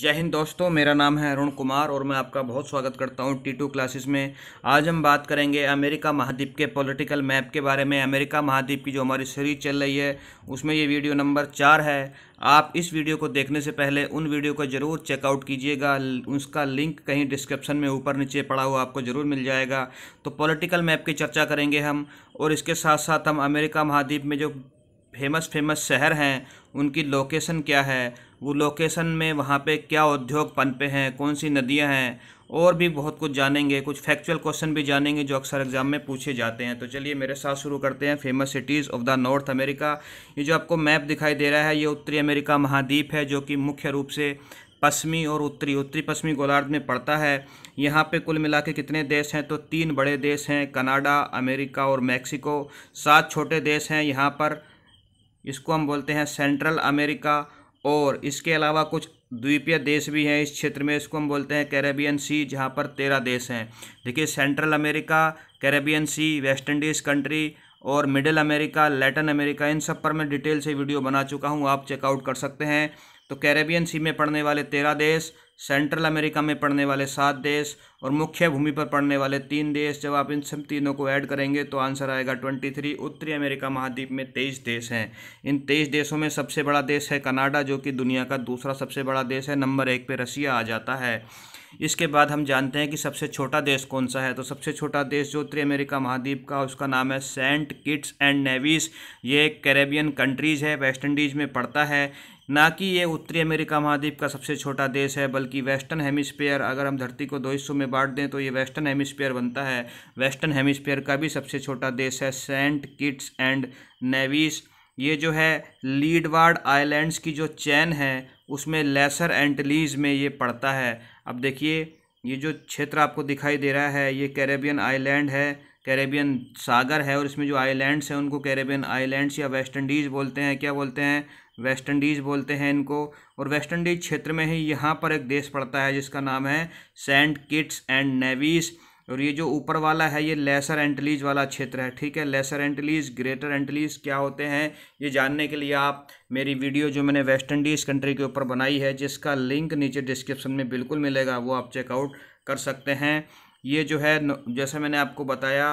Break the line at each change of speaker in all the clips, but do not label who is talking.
जय हिंद दोस्तों मेरा नाम है अरुण कुमार और मैं आपका बहुत स्वागत करता हूं टी टू क्लासेस में आज हम बात करेंगे अमेरिका महाद्वीप के पॉलिटिकल मैप के बारे में अमेरिका महाद्वीप की जो हमारी सीरीज चल रही है उसमें ये वीडियो नंबर चार है आप इस वीडियो को देखने से पहले उन वीडियो को ज़रूर चेकआउट कीजिएगा उसका लिंक कहीं डिस्क्रिप्शन में ऊपर नीचे पड़ा हुआ आपको ज़रूर मिल जाएगा तो पॉलिटिकल मैप की चर्चा करेंगे हम और इसके साथ साथ हम अमेरिका महाद्वीप में जो फेमस फेमस शहर हैं उनकी लोकेशन क्या है वो लोकेशन में वहाँ पे क्या उद्योग पनपे हैं कौन सी नदियाँ हैं और भी बहुत कुछ जानेंगे कुछ फैक्चुअल क्वेश्चन भी जानेंगे जो अक्सर एग्जाम में पूछे जाते हैं तो चलिए मेरे साथ शुरू करते हैं famous cities of the North America ये जो आपको मैप दिखाई दे रहा है ये उत्तरी अमेरिका महाद्वीप है जो कि मुख्य रूप से पश्चिमी और उत्तरी उत्तरी पश्चिमी गोलार्ध में पड़ता है यहाँ पे कुल मिला के कितने देश हैं तो तीन बड़े देश हैं कनाडा अमेरिका और मैक्सिको सात छोटे देश हैं यहाँ पर इसको हम बोलते हैं सेंट्रल अमेरिका और इसके अलावा कुछ द्वीपीय देश भी हैं इस क्षेत्र में इसको हम बोलते हैं कैरेबियन सी जहाँ पर तेरह देश हैं देखिए Central America Caribbean Sea West Indies country और मिडिल अमेरिका लैटिन अमेरिका इन सब पर मैं डिटेल से वीडियो बना चुका हूँ आप चेकआउट कर सकते हैं तो कैरेबियन सी में पड़ने वाले तेरह देश सेंट्रल अमेरिका में पड़ने वाले सात देश और मुख्य भूमि पर पड़ने वाले तीन देश जब आप इन सब तीनों को ऐड करेंगे तो आंसर आएगा ट्वेंटी थ्री उत्तरी अमेरिका महाद्वीप में तेईस देश हैं इन तेईस देशों में सबसे बड़ा देश है कनाडा जो कि दुनिया का दूसरा सबसे बड़ा देश है नंबर एक पर रसिया आ जाता है इसके बाद हम जानते हैं कि सबसे छोटा देश कौन सा है तो सबसे छोटा देश जो उत्तरी अमेरिका महाद्वीप का उसका नाम है सेंट किट्स एंड नेविस ये कैरेबियन कंट्रीज़ है वेस्ट इंडीज़ में पड़ता है ना कि ये उत्तरी अमेरिका महाद्वीप का सबसे छोटा देश है बल्कि वेस्टर्न हेमिस्फेयर अगर हम धरती को दो हिस्सों में बांट दें तो ये वेस्टर्न हेमिस्फेयर बनता है वेस्टर्न हेमिस्फेयर का भी सबसे छोटा देश है सेंट किट्स एंड नेविस ये जो है लीडवार्ड आइलैंड्स की जो चैन है उसमें लेसर एंटलीज में ये पड़ता है अब देखिए ये जो क्षेत्र आपको दिखाई दे रहा है ये कैरेबियन आइलैंड है कैरेबियन सागर है और इसमें जो आइलैंड्स हैं उनको कैरेबियन आइलैंड्स या वेस्ट इंडीज़ बोलते हैं क्या बोलते हैं वेस्ट इंडीज़ बोलते हैं इनको और वेस्ट इंडीज़ क्षेत्र में ही यहाँ पर एक देश पड़ता है जिसका नाम है सेंट किट्स एंड नेवीज़ और ये जो ऊपर वाला है ये लेसर एंटलीज वाला क्षेत्र है ठीक है लेसर एंटलीज ग्रेटर एंटलीज क्या होते हैं ये जानने के लिए आप मेरी वीडियो जो मैंने वेस्ट इंडीज़ कंट्री के ऊपर बनाई है जिसका लिंक नीचे डिस्क्रिप्शन में बिल्कुल मिलेगा वो आप चेकआउट कर सकते हैं ये जो है जैसे मैंने आपको बताया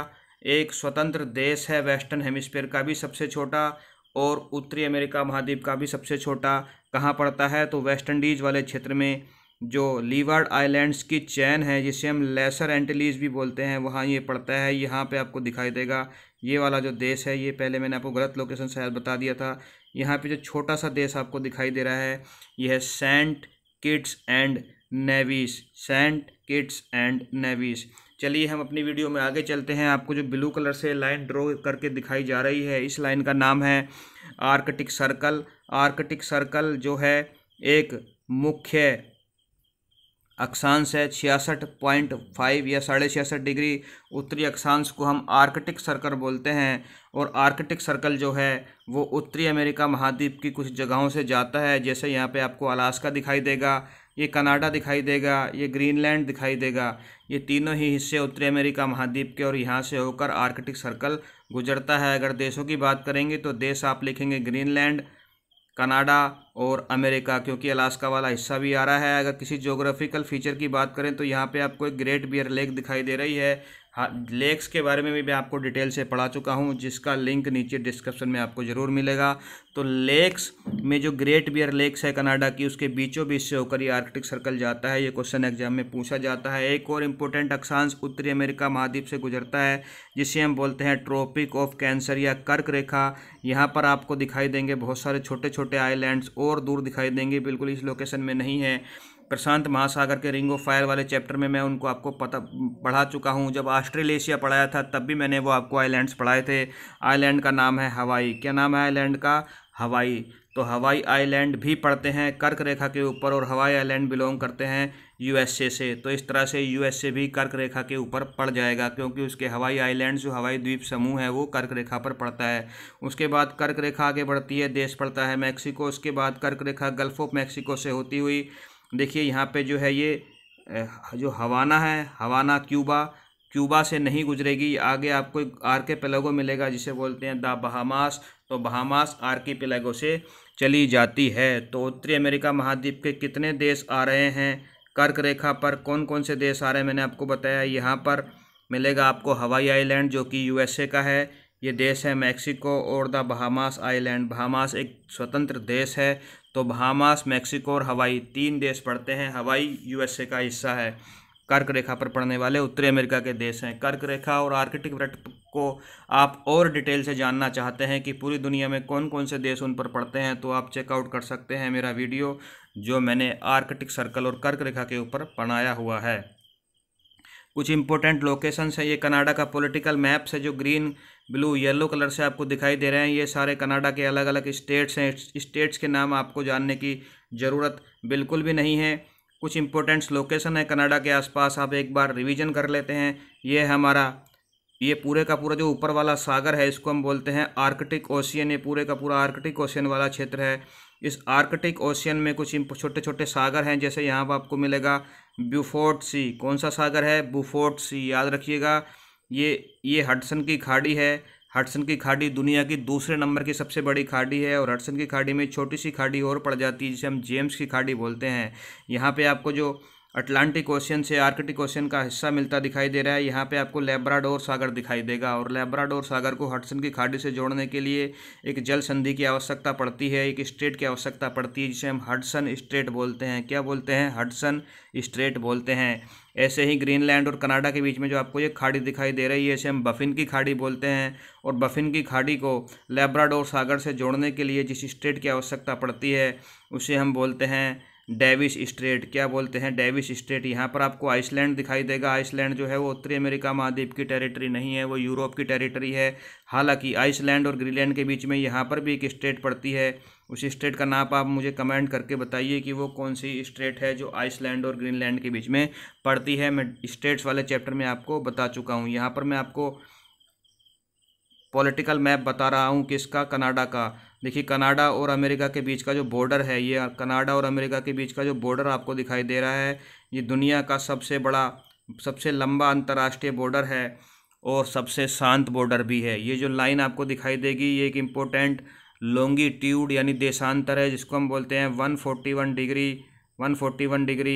एक स्वतंत्र देश है वेस्टर्न हेमिस्फेयर का भी सबसे छोटा और उत्तरी अमेरिका महाद्वीप का भी सबसे छोटा कहाँ पड़ता है तो वेस्ट इंडीज़ वाले क्षेत्र में जो लीवर्ड आइलैंड्स की चैन है जिसे हम लेसर एंटलीज भी बोलते हैं वहाँ ये पड़ता है यहाँ पे आपको दिखाई देगा ये वाला जो देश है ये पहले मैंने आपको गलत लोकेशन शायद बता दिया था यहाँ पे जो छोटा सा देश आपको दिखाई दे रहा है यह है Saint Kitts and Nevis Saint Kitts and Nevis चलिए हम अपनी वीडियो में आगे चलते हैं आपको जो ब्लू कलर से लाइन ड्रॉ करके दिखाई जा रही है इस लाइन का नाम है आर्कटिक सर्कल आर्कटिक सर्कल जो है एक मुख्य अक्षांश है छियासठ पॉइंट फाइव या साढ़े छियासठ डिग्री उत्तरी अक्षांश को हम आर्कटिक सर्कल बोलते हैं और आर्कटिक सर्कल जो है वो उत्तरी अमेरिका महाद्वीप की कुछ जगहों से जाता है जैसे यहाँ पे आपको अलास्का दिखाई देगा ये कनाडा दिखाई देगा ये ग्रीनलैंड दिखाई देगा ये तीनों ही हिस्से उत्तरी अमेरिका महाद्वीप के और यहाँ से होकर आर्कटिक सर्कल गुजरता है अगर देशों की बात करेंगे तो देश आप लिखेंगे ग्रीनलैंड कनाडा और अमेरिका क्योंकि अलास्का वाला हिस्सा भी आ रहा है अगर किसी जोग्राफिकल फीचर की बात करें तो यहाँ पे आपको एक ग्रेट बियर लेक दिखाई दे रही है लेक्स हाँ, के बारे में भी मैं आपको डिटेल से पढ़ा चुका हूँ जिसका लिंक नीचे डिस्क्रिप्शन में आपको ज़रूर मिलेगा तो लेक्स में जो ग्रेट बियर लेक्स है कनाडा की उसके बीचों बीच से होकर ये आर्कटिक सर्कल जाता है ये क्वेश्चन एग्जाम में पूछा जाता है एक और इम्पोर्टेंट अक्षांश उत्तरी अमेरिका महाद्वीप से गुजरता है जिसे हम बोलते हैं ट्रॉपिक ऑफ कैंसर या कर्क रेखा यहाँ पर आपको दिखाई देंगे बहुत सारे छोटे छोटे आइलैंड्स और दूर दिखाई देंगे बिल्कुल इस लोकेशन में नहीं है प्रशांत महासागर के रिंग ऑफ फायर वाले चैप्टर में मैं उनको आपको पता पढ़ा चुका हूँ जब ऑस्ट्रेलेशिया पढ़ाया था तब भी मैंने वो आपको आइलैंड्स पढ़ाए थे आइलैंड का नाम है हवाई क्या नाम है आइलैंड का हवाई तो हवाई आइलैंड भी पढ़ते हैं कर्क रेखा के ऊपर और हवाई आइलैंड बिलोंग करते हैं यूएसए से तो इस तरह से यूएसए भी कर्क रेखा के ऊपर पड़ जाएगा क्योंकि उसके हवाई आइलैंड जो हवाई द्वीप समूह है वो कर्क रेखा पर पड़ता है उसके बाद कर्क रेखा आगे बढ़ती है देश पड़ता है मैक्सिको उसके बाद कर्क रेखा गल्फ ऑफ मैक्सिको से होती हुई देखिए यहाँ पे जो है ये जो हवाना है हवाना क्यूबा क्यूबा से नहीं गुजरेगी आगे आपको आर के पेलेगो मिलेगा जिसे बोलते हैं द बहामास तो बहामास आर के पेलेगो से चली जाती है तो उत्तरी अमेरिका महाद्वीप के कितने देश आ रहे हैं कर्क रेखा पर कौन कौन से देश आ रहे हैं मैंने आपको बताया यहाँ पर मिलेगा आपको हवाई आइलैंड जो कि यूएसए का है ये देश है मैक्सिको और द बहामास आइलैंड बहामास एक स्वतंत्र देश है तो भामास मैक्सिको और हवाई तीन देश पढ़ते हैं हवाई यूएसए का हिस्सा है कर्क रेखा पर पढ़ने वाले उत्तरी अमेरिका के देश हैं कर्क रेखा और आर्कटिक व्रत को आप और डिटेल से जानना चाहते हैं कि पूरी दुनिया में कौन कौन से देश उन पर पढ़ते हैं तो आप चेकआउट कर सकते हैं मेरा वीडियो जो मैंने आर्कटिक सर्कल और कर्क रेखा के ऊपर बनाया हुआ है कुछ इंपॉर्टेंट लोकेशंस हैं ये कनाडा का पॉलिटिकल मैप्स है जो ग्रीन ब्लू येलो कलर से आपको दिखाई दे रहे हैं ये सारे कनाडा के अलग अलग स्टेट्स हैं स्टेट्स के नाम आपको जानने की ज़रूरत बिल्कुल भी नहीं है कुछ इंपॉर्टेंट्स लोकेशन है कनाडा के आसपास आप एक बार रिवीजन कर लेते हैं ये हमारा ये पूरे का पूरा जो ऊपर वाला सागर है इसको हम बोलते हैं आर्कटिक ओशियन ये पूरे का पूरा आर्कटिक ओशियन वाला क्षेत्र है इस आर्कटिक ओशियन में कुछ छोटे छोटे सागर हैं जैसे यहाँ पर आपको मिलेगा ब्यूफोर्ट सी कौन सा सागर है बुफोर्ट सी याद रखिएगा ये ये हडसन की खाड़ी है हडसन की खाड़ी दुनिया की दूसरे नंबर की सबसे बड़ी खाड़ी है और हडसन की खाड़ी में छोटी सी खाड़ी और पड़ जाती है जिसे हम जेम्स की खाड़ी बोलते हैं यहाँ पे आपको जो अटलांटिक ओशियन से आर्कटिक ओशियन का हिस्सा मिलता दिखाई दे रहा है यहाँ पे आपको लेब्राडोर सागर दिखाई देगा और लेब्राडोर सागर को हटसन की खाड़ी से जोड़ने के लिए एक जल संधि की आवश्यकता पड़ती है एक स्ट्रेट की आवश्यकता पड़ती है जिसे हम हडसन स्ट्रेट बोलते हैं क्या बोलते हैं हडसन स्ट्रेट बोलते हैं ऐसे ही ग्रीनलैंड और कनाडा के बीच में जो आपको ये खाड़ी दिखाई दे रही है इसे हम बफिन की खाड़ी बोलते हैं और बफिन की खाड़ी को लेब्राडोर सागर से जोड़ने के लिए जिस स्टेट की आवश्यकता पड़ती है उसे हम बोलते हैं डेविस स्ट्रेट क्या बोलते हैं डेविस स्ट्रेट यहाँ पर आपको आइसलैंड दिखाई देगा आइसलैंड जो है वो उत्तरी अमेरिका महाद्वीप की टेरिटरी नहीं है वो यूरोप की टेरिटरी है हालांकि आइसलैंड और ग्रीनलैंड के बीच में यहाँ पर भी एक स्टेट पड़ती है उस स्टेट का नाम आप मुझे कमेंट करके बताइए कि वो कौन सी स्टेट है जो आइसलैंड और ग्रीनलैंड के बीच में पड़ती है मैं स्टेट्स वाले चैप्टर में आपको बता चुका हूँ यहाँ पर मैं आपको पॉलिटिकल मैप बता रहा हूँ किसका कनाडा का देखिए कनाडा और अमेरिका के बीच का जो बॉर्डर है ये कनाडा और अमेरिका के बीच का जो बॉर्डर आपको दिखाई दे रहा है ये दुनिया का सबसे बड़ा सबसे लंबा अंतर्राष्ट्रीय बॉर्डर है और सबसे शांत बॉर्डर भी है ये जो लाइन आपको दिखाई देगी ये एक इम्पोर्टेंट लोंगीट्यूड यानी देशांतर है जिसको हम बोलते हैं one forty one degree one forty one degree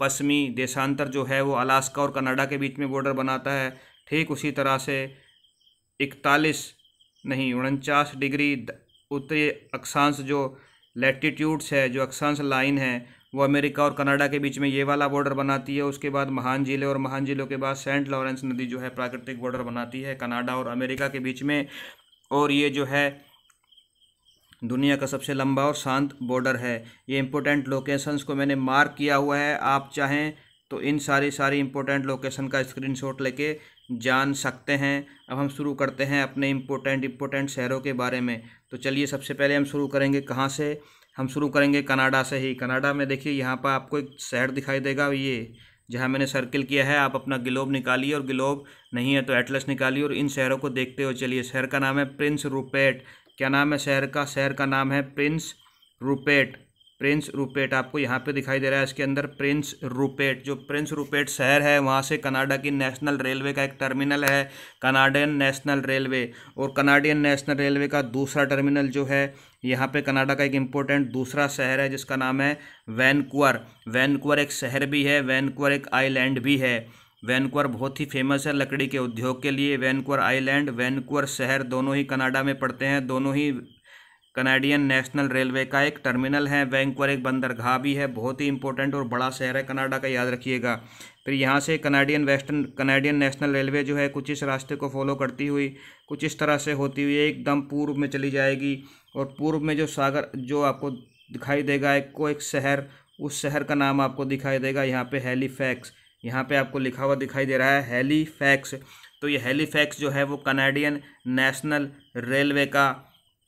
पश्चिमी देशांतर जो है वो अलास्का और कनाडा के बीच में बॉर्डर बनाता है ठीक उसी तरह से इकतालीस नहीं उनचास डिग्री उत्तरी अक्षांश जो लेटीट्यूड्स है जो अक्षांश लाइन है वो अमेरिका और कनाडा के बीच में ये वाला बॉर्डर बनाती है उसके बाद महान जिले और महान जिलों के बाद सेंट लॉरेंस नदी जो है प्राकृतिक बॉर्डर बनाती है कनाडा और अमेरिका के बीच में और ये जो है दुनिया का सबसे लंबा और शांत बॉर्डर है ये इंपॉर्टेंट लोकेशंस को मैंने मार्क किया हुआ है आप चाहें तो इन सारी सारी इंपॉर्टेंट लोकेशन का स्क्रीनशॉट लेके जान सकते हैं अब हम शुरू करते हैं अपने इम्पोर्टेंट इम्पोर्टेंट शहरों के बारे में तो चलिए सबसे पहले हम शुरू करेंगे कहाँ से हम शुरू करेंगे कनाडा से ही कनाडा में देखिए यहाँ पर आपको एक शहर दिखाई देगा ये जहाँ मैंने सर्किल किया है आप अपना गिलोब निकालिए और गिलोब नहीं है तो एटलस निकालिए और इन शहरों को देखते हुए चलिए शहर का नाम है प्रिंस रूपेट क्या नाम है शहर का शहर का नाम है प्रिंस रूपेट प्रिंस रूपेट आपको यहाँ पे दिखाई दे रहा है इसके अंदर प्रिंस रूपेट जो प्रिंस रूपेट शहर है वहाँ से कनाडा की नेशनल रेलवे का एक टर्मिनल है कनाडियन नेशनल रेलवे और कनाडियन नेशनल रेलवे का दूसरा टर्मिनल जो है यहाँ पे कनाडा का एक इम्पोर्टेंट दूसरा शहर है जिसका नाम है वैनकुअर वैनकुअर एक शहर भी है वैनकुअर एक आइलैंड भी है वैनकुअर बहुत ही फेमस है लकड़ी के उद्योग के लिए वैनकुअर आइलैंड वैनकुअर शहर दोनों ही कनाडा में पड़ते हैं दोनों ही कनाडियन नेशनल रेलवे का एक टर्मिनल है वैंकुअर एक बंदरगाह भी है बहुत ही इंपॉर्टेंट और बड़ा शहर है कनाडा का याद रखिएगा फिर यहाँ से Canadian Western Canadian National Railway जो है कुछ इस रास्ते को फॉलो करती हुई कुछ इस तरह से होती हुई एकदम पूर्व में चली जाएगी और पूर्व में जो सागर जो आपको दिखाई देगा एक को एक शहर उस शहर का नाम आपको दिखाई देगा यहाँ पे हेलीफैक्स यहाँ पे आपको लिखा हुआ दिखाई दे रहा है हेलीफैक्स तो ये हेलीफैक्स जो है वो कनाडियन नेशनल रेलवे का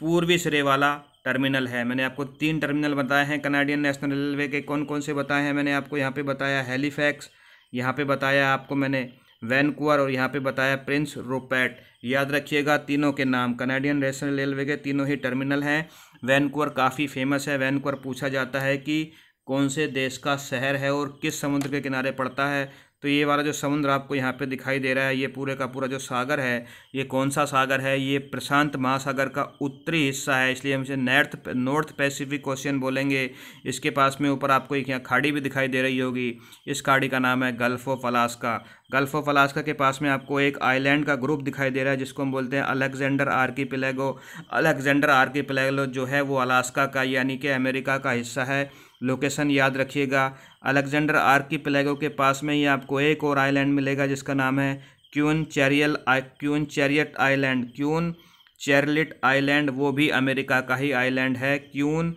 पूर्वी सिरे वाला टर्मिनल है मैंने आपको तीन टर्मिनल बताए हैं कनाडियन नेशनल रेलवे के कौन कौन से बताए हैं मैंने आपको यहाँ पे बताया हेलीफैक्स यहाँ पे बताया आपको मैंने वैनकुअर और यहाँ पे बताया प्रिंस रोपैट याद रखिएगा तीनों के नाम कनाडियन नेशनल रेलवे के तीनों ही टर्मिनल हैं वैनकुअर काफ़ी फेमस है वैनकुअर पूछा जाता है कि कौन से देश का शहर है और किस समुद्र के किनारे पड़ता है तो ये वाला जो समुद्र आपको यहाँ पे दिखाई दे रहा है ये पूरे का पूरा जो सागर है ये कौन सा सागर है ये प्रशांत महासागर का उत्तरी हिस्सा है इसलिए हम इसे नॉर्थ नॉर्थ पैसिफिक ओशियन बोलेंगे इसके पास में ऊपर आपको एक यहाँ खाड़ी भी दिखाई दे रही होगी इस खाड़ी का नाम है Gulf of Alaska Gulf of Alaska के पास में आपको एक आईलैंड का ग्रुप दिखाई दे रहा है जिसको हम बोलते हैं Alexander archipelago Alexander archi जो है वो अलास्का का यानी कि अमेरिका का हिस्सा है लोकेशन याद रखिएगा अलेक्जेंडर आर्क की प्लेगो के पास में ही आपको एक और आइलैंड मिलेगा जिसका नाम है Queen Charlotte Queen Charlotte Island Queen Charlotte Island वो भी अमेरिका का ही आइलैंड है क्यून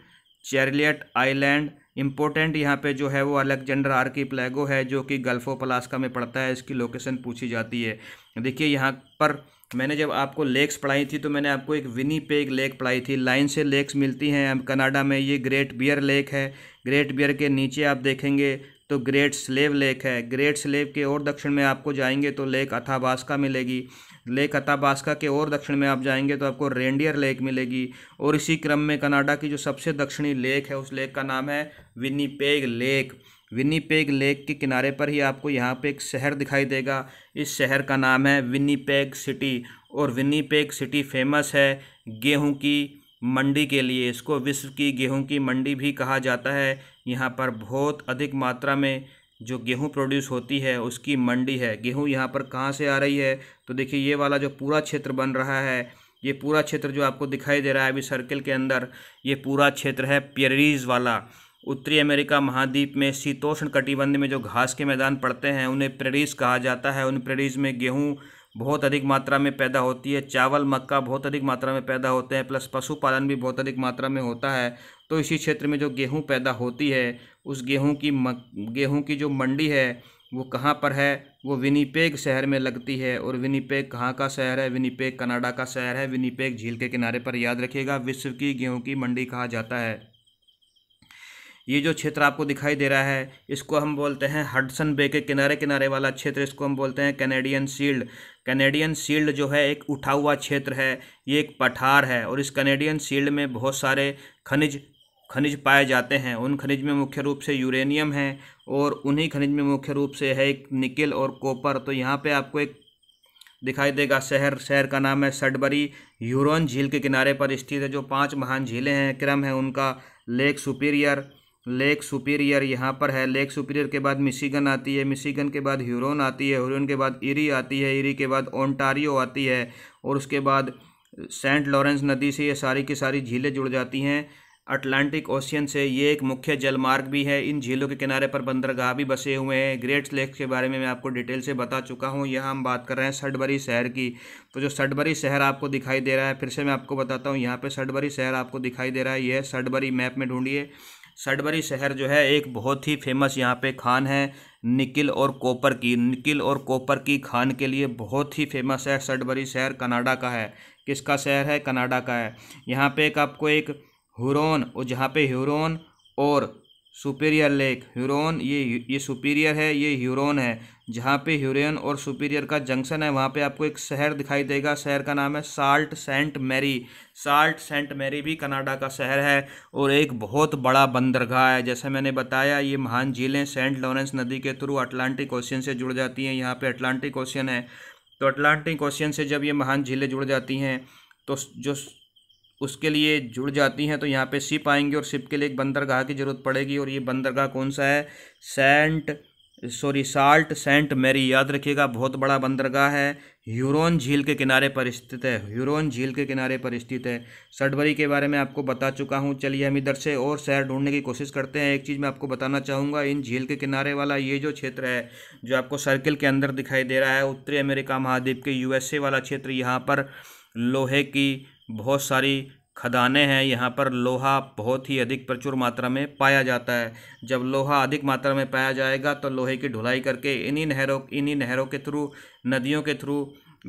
चैरलियट आइलैंड इम्पोर्टेंट यहाँ पे जो है वो अलेक्जेंडर आर की प्लेगो है जो कि गल्फ ऑफ अलास्का में पड़ता है इसकी लोकेशन पूछी जाती है देखिए यहाँ पर मैंने जब आपको लेक्स पढ़ाई थी तो मैंने आपको एक विनी पेग लेक पढ़ाई थी लाइन से लेक्स मिलती हैं कनाडा में ये ग्रेट बियर लेक है ग्रेट बियर के नीचे आप देखेंगे तो ग्रेट स्लेव लेक है ग्रेट स्लेव के और दक्षिण में आपको जाएंगे तो लेक अथाबास्का मिलेगी लेक अथाबास्का के और दक्षिण में आप जाएंगे तो आपको रेंडियर लेक मिलेगी और इसी क्रम में कनाडा की जो सबसे दक्षिणी लेक है उस लेक का नाम है विनीपेग लेक विनीपेग लेक के किनारे पर ही आपको यहाँ पे एक शहर दिखाई देगा इस शहर का नाम है विनीपेग सिटी और विनीपेग सिटी फेमस है गेहूँ की मंडी के लिए इसको विश्व की गेहूं की मंडी भी कहा जाता है यहाँ पर बहुत अधिक मात्रा में जो गेहूं प्रोड्यूस होती है उसकी मंडी है गेहूं यहाँ पर कहाँ से आ रही है तो देखिए ये वाला जो पूरा क्षेत्र बन रहा है ये पूरा क्षेत्र जो आपको दिखाई दे रहा है अभी सर्किल के अंदर ये पूरा क्षेत्र है पेरीज वाला उत्तरी अमेरिका महाद्वीप में शीतोष्ण कटिबंध में जो घास के मैदान पड़ते हैं उन्हें प्रेरीज कहा जाता है उन प्रेरीज में गेहूँ बहुत अधिक मात्रा में पैदा होती है चावल मक्का बहुत अधिक मात्रा में पैदा होते हैं प्लस पशुपालन भी बहुत अधिक मात्रा में होता है तो इसी क्षेत्र में जो गेहूँ पैदा होती है उस गेहूँ की गेहूँ की जो मंडी है वो कहाँ पर है वो विनीपेग शहर में लगती है और विनीपेग कहाँ का शहर है विनीपेग कनाडा का शहर है विनीपेग झील के किनारे पर याद रखिएगा विश्व की गेहूँ की मंडी कहा जाता है ये जो क्षेत्र आपको दिखाई दे रहा है इसको हम बोलते हैं हडसन बे के किनारे किनारे वाला क्षेत्र इसको हम बोलते हैं कैनेडियन शील्ड कैनेडियन शील्ड जो है एक उठा हुआ क्षेत्र है ये एक पठार है और इस कैनेडियन शील्ड में बहुत सारे खनिज खनिज पाए जाते हैं उन खनिज में मुख्य रूप से यूरेनियम है और उन्हीं खनिज में मुख्य रूप से है एक निकिल और कॉपर तो यहाँ पे आपको एक दिखाई देगा शहर शहर का नाम है सडबरी यूरोन झील के किनारे पर स्थित है जो पांच महान झीलें हैं क्रम है उनका लेक सुपीरियर लेक सुपीरियर यहाँ पर है लेक सुपीरियर के बाद मिशिगन आती है मिशिगन के बाद ह्यूरोन आती है यूरोन के बाद इरी आती है इरी के बाद ओंटारियो आती है और उसके बाद सेंट लॉरेंस नदी से ये सारी की सारी झीलें जुड़ जाती हैं अटलांटिक ओशियन से ये एक मुख्य जलमार्ग भी है इन झीलों के किनारे पर बंदरगाह भी बसे हुए हैं ग्रेट लेक के बारे में मैं आपको डिटेल से बता चुका हूँ यहाँ हम बात कर रहे हैं सडबरी शहर की तो जो सडबरी शहर आपको दिखाई दे रहा है फिर से मैं आपको बताता हूँ यहाँ पर सडबरी शहर आपको दिखाई दे रहा है यह सडबरी मैप में ढूँढिए सडबरी शहर जो है एक बहुत ही फेमस यहाँ पे खान है निकिल और कॉपर की निकिल और कॉपर की खान के लिए बहुत ही फेमस है सडबरी शहर कनाडा का है किसका शहर है कनाडा का है यहाँ पे एक आपको एक हुरोन और जहाँ पे हुरोन और सुपीरियर लेक हुरोन ये ये सुपीरियर है ये हुरोन है जहाँ पे ह्यूरोन और सुपीरियर का जंक्शन है वहाँ पे आपको एक शहर दिखाई देगा शहर का नाम है Sault Saint Marie Sault Saint Marie भी कनाडा का शहर है और एक बहुत बड़ा बंदरगाह है जैसे मैंने बताया ये महान झीलें सेंट लॉरेंस नदी के थ्रू अटलांटिक ओशियन से जुड़ जाती हैं यहाँ पर अटलांटिक ओशियन है तो अटलांटिक ओशियन से जब ये महान झीलें जुड़ जाती हैं तो जो उसके लिए जुड़ जाती हैं तो यहाँ पे सिप आएंगे और सिप के लिए एक बंदरगाह की ज़रूरत पड़ेगी और ये बंदरगाह कौन सा है Saint sorry Sault Saint Marie याद रखिएगा बहुत बड़ा बंदरगाह है ह्यूरोन झील के किनारे पर स्थित है ह्यूरोन झील के किनारे पर स्थित है सडबरी के बारे में आपको बता चुका हूँ चलिए हम इधर से और शहर ढूंढने की कोशिश करते हैं एक चीज़ मैं आपको बताना चाहूँगा इन झील के किनारे वाला ये जो क्षेत्र है जो आपको सर्किल के अंदर दिखाई दे रहा है उत्तरी अमेरिका महाद्वीप के यूएसए वाला क्षेत्र यहाँ पर लोहे की बहुत सारी खदानें हैं यहाँ पर लोहा बहुत ही अधिक प्रचुर मात्रा में पाया जाता है जब लोहा अधिक मात्रा में पाया जाएगा तो लोहे की ढुलाई करके इन्हीं नहरों इन्हीं नहरों के थ्रू नदियों के थ्रू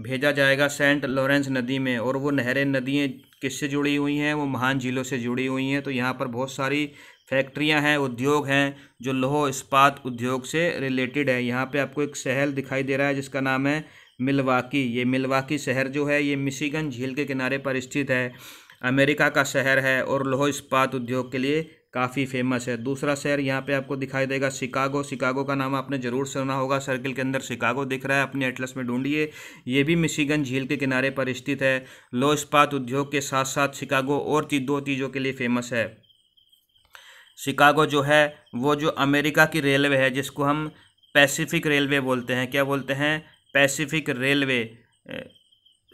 भेजा जाएगा सेंट लॉरेंस नदी में और वो नहरें नदियाँ किससे जुड़ी हुई हैं वो महान झीलों से जुड़ी हुई हैं तो यहाँ पर बहुत सारी फैक्ट्रियाँ हैं उद्योग हैं जो लोहो इस्पात उद्योग से रिलेटेड है यहाँ पर आपको एक शहर दिखाई दे रहा है जिसका नाम है मिलवाकी ये मिलवाकी शहर जो है ये मिशिगन झील के किनारे पर स्थित है अमेरिका का शहर है और लोह इस्पात उद्योग के लिए काफ़ी फेमस है दूसरा शहर यहाँ पे आपको दिखाई देगा शिकागो शिकागो का नाम आपने ज़रूर सुना होगा सर्किल के अंदर शिकागो दिख रहा है अपने एटलस में ढूंढिए ये भी मिशीगन झील के किनारे पर स्थित है लो इस्पात उद्योग के साथ साथ शिकागो और चीज दो चीज़ों के लिए फेमस है शिकागो जो है वो जो अमेरिका की रेलवे है जिसको हम पैसिफिक रेलवे बोलते हैं क्या बोलते हैं Pacific Railway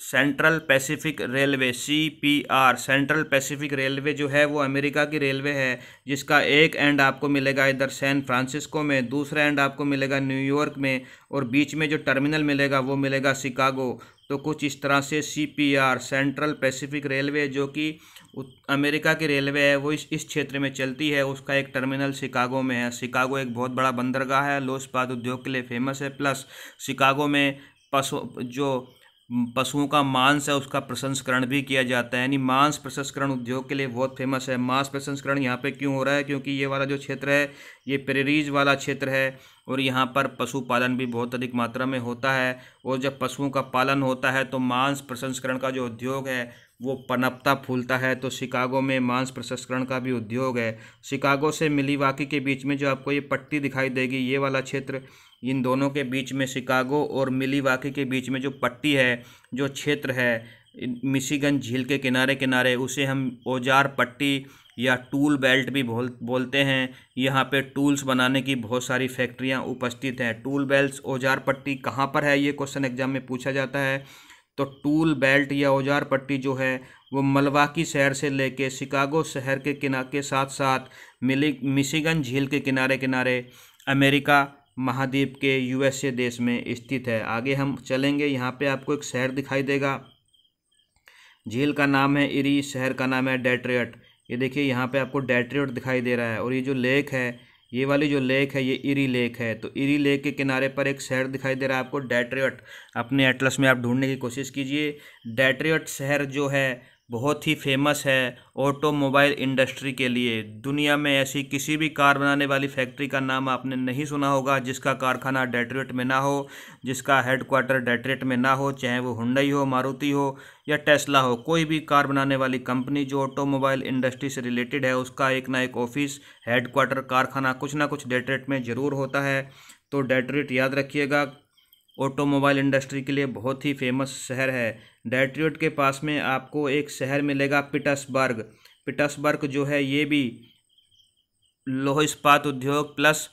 Central Pacific Railway C P R Central Pacific Railway जो है वो अमेरिका की रेलवे है जिसका एक एंड आपको मिलेगा इधर सैन फ्रांसिस्को में दूसरा एंड आपको मिलेगा न्यूयॉर्क में और बीच में जो टर्मिनल मिलेगा वो मिलेगा शिकागो तो कुछ इस तरह से सीपीआर सेंट्रल पैसिफिक रेलवे जो कि अमेरिका की रेलवे है वो इस इस क्षेत्र में चलती है उसका एक टर्मिनल शिकागो में है शिकागो एक बहुत बड़ा बंदरगाह है लोह उद्योग के लिए फेमस है प्लस शिकागो में पशु जो पशुओं का मांस है उसका प्रसंस्करण भी किया जाता है यानी मांस प्रसंस्करण उद्योग के लिए बहुत फेमस है मांस प्रसंस्करण यहाँ पे क्यों हो रहा है क्योंकि ये वाला जो क्षेत्र है ये प्रेरीज वाला क्षेत्र है और यहाँ पर पशुपालन भी बहुत अधिक मात्रा में होता है और जब पशुओं का पालन होता है तो मांस प्रसंस्करण का जो उद्योग है वो पनपता फूलता है तो शिकागो में मांस प्रसंस्करण का भी उद्योग है शिकागो से मिलीवाकी के बीच में जो आपको ये पट्टी दिखाई देगी ये वाला क्षेत्र इन दोनों के बीच में शिकागो और मिलीवाकी के बीच में जो पट्टी है जो क्षेत्र है मिशीगन झील के किनारे किनारे उसे हम औजार पट्टी या टूल बेल्ट भी बोल बोलते हैं यहाँ पे टूल्स बनाने की बहुत सारी फैक्ट्रियाँ उपस्थित हैं टूल बेल्ट औजार पट्टी कहाँ पर है ये क्वेश्चन एग्जाम में पूछा जाता है तो टूल बेल्ट या औजार पट्टी जो है वो मलवाकी शहर से लेके शिकागो शहर के किनारे के साथ साथ मिली मिशिगन झील के किनारे किनारे अमेरिका महाद्वीप के यूएसए देश में स्थित है आगे हम चलेंगे यहाँ पे आपको एक शहर दिखाई देगा झील का नाम है इरी शहर का नाम है डेट्रियट ये देखिए यहाँ पे आपको डेट्रियट दिखाई दे रहा है और ये जो लेक है ये वाली जो लेक है ये इरी लेक है तो इरी लेक के किनारे पर एक शहर दिखाई दे रहा है आपको डेट्रियट अपने एटलस में आप ढूंढने की कोशिश कीजिए डेट्रियट शहर जो है बहुत ही फेमस है ऑटोमोबाइल इंडस्ट्री के लिए दुनिया में ऐसी किसी भी कार बनाने वाली फैक्ट्री का नाम आपने नहीं सुना होगा जिसका कारखाना डेटरेट में ना हो जिसका हेडक्वार्टर डेटरेट में ना हो चाहे वो हुंडई हो मारुति हो या टेस्ला हो कोई भी कार बनाने वाली कंपनी जो ऑटोमोबाइल इंडस्ट्री से रिलेटेड है उसका एक ना एक ऑफिस हेडक्वार्टर कारखाना कुछ ना कुछ डेटरेट में ज़रूर होता है तो डेटरेट याद रखिएगा ऑटोमोबाइल इंडस्ट्री के लिए बहुत ही फेमस शहर है डेट्रोइट के पास में आपको एक शहर मिलेगा पिटसबर्ग पिटसबर्ग जो है ये भी लोह इस्पात उद्योग प्लस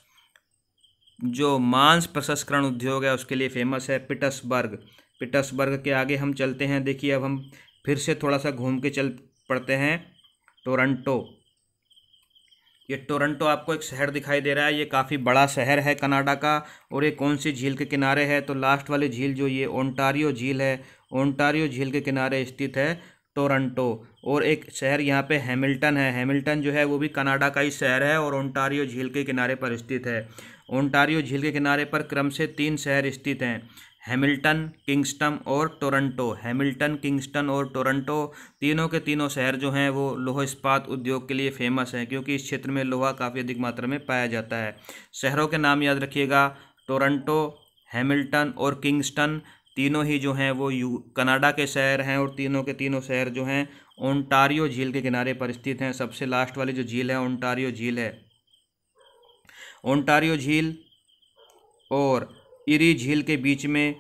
जो मांस प्रसंस्करण उद्योग है उसके लिए फेमस है पिटसबर्ग पिटसबर्ग के आगे हम चलते हैं देखिए अब हम फिर से थोड़ा सा घूम के चल पड़ते हैं टोरंटो ये टोरंटो आपको एक शहर दिखाई दे रहा है ये काफ़ी बड़ा शहर है कनाडा का और ये कौन सी झील के किनारे है तो लास्ट वाली झील जो ये ओंटारियो झील है ओंटारियो झील के किनारे स्थित है टोरंटो और एक शहर यहाँ पे हैमिल्टन है हैमिल्टन जो है वो भी कनाडा का ही शहर है और ओंटारियो झील के किनारे पर स्थित है ओंटारियो झील के किनारे पर क्रम से तीन शहर स्थित हैं हैमिल्टन किंगस्टन और टोरंटो हैमिल्टन किंगस्टन और टोरंटो तीनों के तीनों शहर जो हैं वो लोह इस्पात उद्योग के लिए फेमस हैं क्योंकि इस क्षेत्र में लोहा काफ़ी अधिक मात्रा में पाया जाता है शहरों के नाम याद रखिएगा टोरंटो हैमिल्टन और किंगस्टन तीनों ही जो हैं वो यू कनाडा के शहर हैं और तीनों के तीनों शहर जो हैं ओंटारियो झील के किनारे पर स्थित हैं सबसे लास्ट वाली जो झील है ओंटारियो झील है ओंटारियो झील और इरी झील के बीच में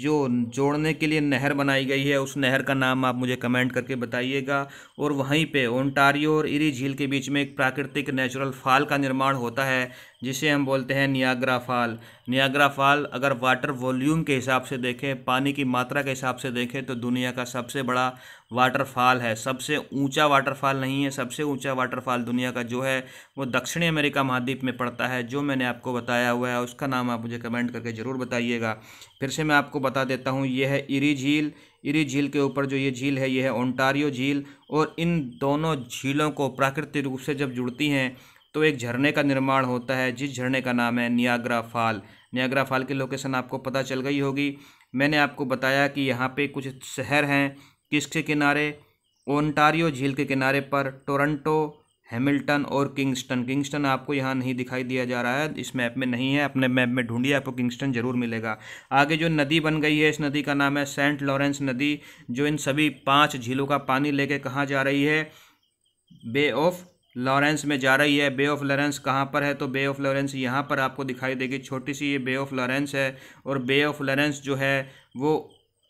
जो जोड़ने के लिए नहर बनाई गई है उस नहर का नाम आप मुझे कमेंट करके बताइएगा और वहीं पे ओंटारियो और इरी झील के बीच में एक प्राकृतिक नेचुरल फाल का निर्माण होता है जिसे हम बोलते हैं नियाग्रा फाल नियाग्रा फाल अगर वाटर वॉल्यूम के हिसाब से देखें पानी की मात्रा के हिसाब से देखें तो दुनिया का सबसे बड़ा वाटरफॉल है सबसे ऊंचा वाटरफॉल नहीं है सबसे ऊंचा वाटरफॉल दुनिया का जो है वो दक्षिणी अमेरिका महाद्वीप में पड़ता है जो मैंने आपको बताया हुआ है उसका नाम आप मुझे कमेंट करके ज़रूर बताइएगा फिर से मैं आपको बता देता हूँ ये है इरी झील इरी झील के ऊपर जो ये झील है ये है ओंटारियो झील और इन दोनों झीलों को प्राकृतिक रूप से जब जुड़ती हैं तो एक झरने का निर्माण होता है जिस झरने का नाम है नियाग्रा फॉल नियाग्रा फॉल की लोकेशन आपको पता चल गई होगी मैंने आपको बताया कि यहाँ पे कुछ शहर हैं किसके किनारे ओंटारियो झील के किनारे पर टोरंटो हैमिल्टन और किंगस्टन किंगस्टन आपको यहाँ नहीं दिखाई दिया जा रहा है इस मैप में नहीं है अपने मैप में ढूंढिए आपको किंगस्टन जरूर मिलेगा आगे जो नदी बन गई है इस नदी का नाम है सेंट लॉरेंस नदी जो इन सभी पांच झीलों का पानी लेके कहाँ जा रही है बे ऑफ लॉरेंस में जा रही है बे ऑफ लॉरेंस कहाँ पर है तो बे ऑफ लॉरेंस यहाँ पर आपको दिखाई देगी छोटी सी ये बे ऑफ लॉरेंस है और बे ऑफ लॉरेंस जो है वो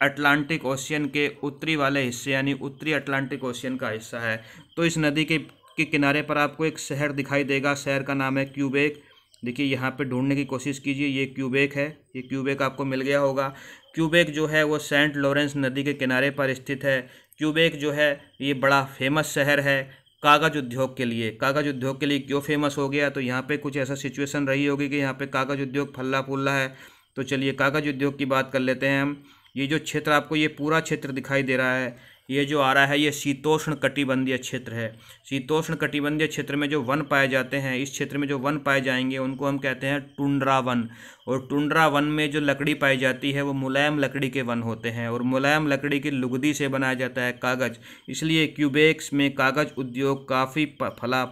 अटलांटिक ओशियन के उत्तरी वाले हिस्से यानी उत्तरी अटलांटिक ओशियन का हिस्सा है तो इस नदी के के किनारे पर आपको एक शहर दिखाई देगा शहर का नाम है क्यूबेक देखिए यहाँ पे ढूंढने की कोशिश कीजिए ये क्यूबेक है ये क्यूबेक आपको मिल गया होगा क्यूबेक जो है वो सेंट लॉरेंस नदी के किनारे पर स्थित है क्यूबेक जो है ये बड़ा फेमस शहर है कागज उद्योग के लिए कागज उद्योग के लिए क्यों फेमस हो गया तो यहाँ पर कुछ ऐसा सिचुएसन रही होगी कि यहाँ पर कागज उद्योग फल्ला फुल्ला है तो चलिए कागज उद्योग की बात कर लेते हैं हम ये जो क्षेत्र आपको ये पूरा क्षेत्र दिखाई दे रहा है ये जो आ रहा है ये शीतोष्ण कटिबंधीय क्षेत्र है शीतोष्ण कटिबंधीय क्षेत्र में जो वन पाए जाते हैं इस क्षेत्र में जो वन पाए जाएंगे उनको हम कहते हैं टुंड्रा वन और टुंड्रा वन में जो लकड़ी पाई जाती है वो मुलायम लकड़ी के वन होते हैं और मुलायम लकड़ी की लुगदी से बनाया जाता है कागज़ इसलिए क्यूबेक्स में कागज़ उद्योग काफ़ी फला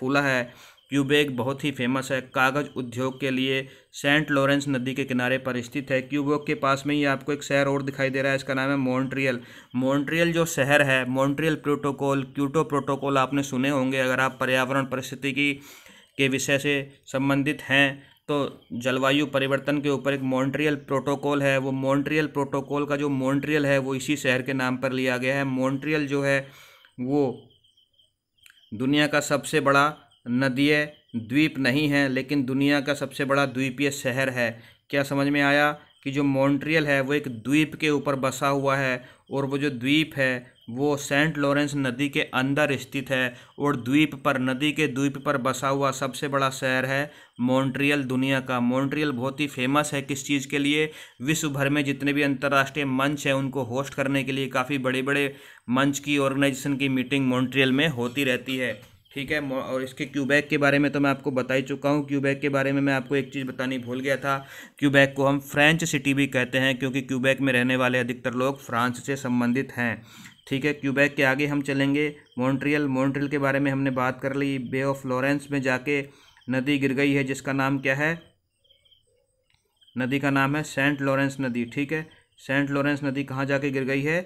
फूला है क्यूबेक बहुत ही फेमस है कागज़ उद्योग के लिए सेंट लॉरेंस नदी के किनारे पर स्थित है क्यूबेक के पास में ही आपको एक शहर और दिखाई दे रहा है इसका नाम है मॉन्ट्रियल मॉन्ट्रियल जो शहर है मॉन्ट्रियल प्रोटोकॉल क्यूटो प्रोटोकॉल आपने सुने होंगे अगर आप पर्यावरण परिस्थितिकी के विषय से संबंधित हैं तो जलवायु परिवर्तन के ऊपर एक मॉन्ट्रियल प्रोटोकॉल है वो मॉन्ट्रियल प्रोटोकॉल का जो मॉन्ट्रियल है वो इसी शहर के नाम पर लिया गया है मॉन्ट्रियल जो है वो दुनिया का सबसे बड़ा नदियाँ द्वीप नहीं हैं लेकिन दुनिया का सबसे बड़ा द्वीपीय शहर है क्या समझ में आया कि जो मॉन्ट्रियल है वो एक द्वीप के ऊपर बसा हुआ है और वो जो द्वीप है वो सेंट लॉरेंस नदी के अंदर स्थित है और द्वीप पर नदी के द्वीप पर बसा हुआ सबसे बड़ा शहर है मॉन्ट्रियल दुनिया का मॉन्ट्रियल बहुत ही फेमस है किस चीज़ के लिए विश्व भर में जितने भी अंतर्राष्ट्रीय मंच हैं उनको होस्ट करने के लिए काफ़ी बड़े बड़े मंच की ऑर्गेनाइजेशन की मीटिंग मॉन्ट्रियल में होती रहती है ठीक है और इसके क्यूबैक के बारे में तो मैं आपको बता ही चुका हूँ क्यूबैक के बारे में मैं आपको एक चीज़ बतानी भूल गया था क्यूबैक को हम फ्रेंच सिटी भी कहते हैं क्योंकि क्यूबैक में रहने वाले अधिकतर लोग फ्रांस से संबंधित हैं ठीक है क्यूबैक के आगे हम चलेंगे मॉन्ट्रियल मॉन्ट्रियल के बारे में हमने बात कर ली बे ऑफ फ्लोरेंस में जाके नदी गिर गई है जिसका नाम क्या है नदी का नाम है सेंट लॉरेंस नदी ठीक है सेंट लॉरेंस नदी कहाँ जाके गिर गई है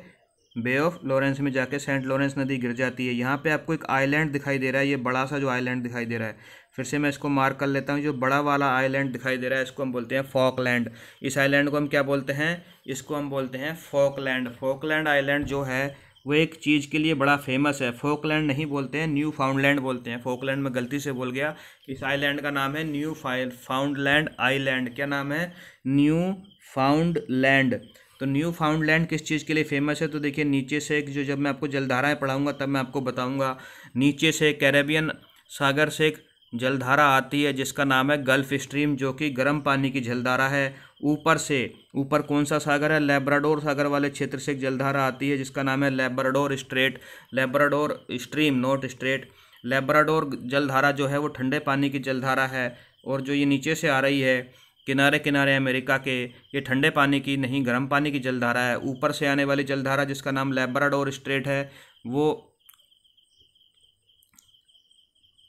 बे ऑफ लॉरेंस में जाके सेंट लॉरेंस नदी गिर जाती है यहाँ पे आपको एक आइलैंड दिखाई दे रहा है ये बड़ा सा जो आइलैंड दिखाई दे रहा है फिर से मैं इसको मार्क कर लेता हूँ जो बड़ा वाला आइलैंड दिखाई दे रहा है इसको हम बोलते हैं फॉकलैंड इस आइलैंड को हम क्या बोलते हैं इसको हम बोलते हैं फॉकलैंड फोकलैंड आइलैंड जो है वो एक चीज़ के लिए बड़ा फेमस है फोकलैंड नहीं बोलते हैं न्यू फाउंडलैंड बोलते हैं फोकलैंड में गलती से बोल गया इस आइलैंड का नाम है न्यू फाउंडलैंड आइलैंड क्या नाम है न्यू फाउंडलैंड तो न्यू फाउंडलैंड किस चीज़ के लिए फेमस है तो देखिए नीचे से एक जो जब मैं आपको जलधाराएँ पढ़ाऊँगा तब मैं आपको बताऊँगा नीचे से कैरेबियन सागर से एक जलधारा आती है जिसका नाम है गल्फ स्ट्रीम जो कि गर्म पानी की जलधारा है ऊपर से ऊपर कौन सा सागर है लेब्राडोर सागर वाले क्षेत्र से एक जलधारा आती है जिसका नाम है Labrador Strait Labrador Stream not strait Labrador जलधारा जो है वो ठंडे पानी की जलधारा है और जो ये नीचे से आ रही है किनारे किनारे अमेरिका के ये ठंडे पानी की नहीं गर्म पानी की जलधारा है ऊपर से आने वाली जलधारा जिसका नाम लेबराडोर स्ट्रेट है वो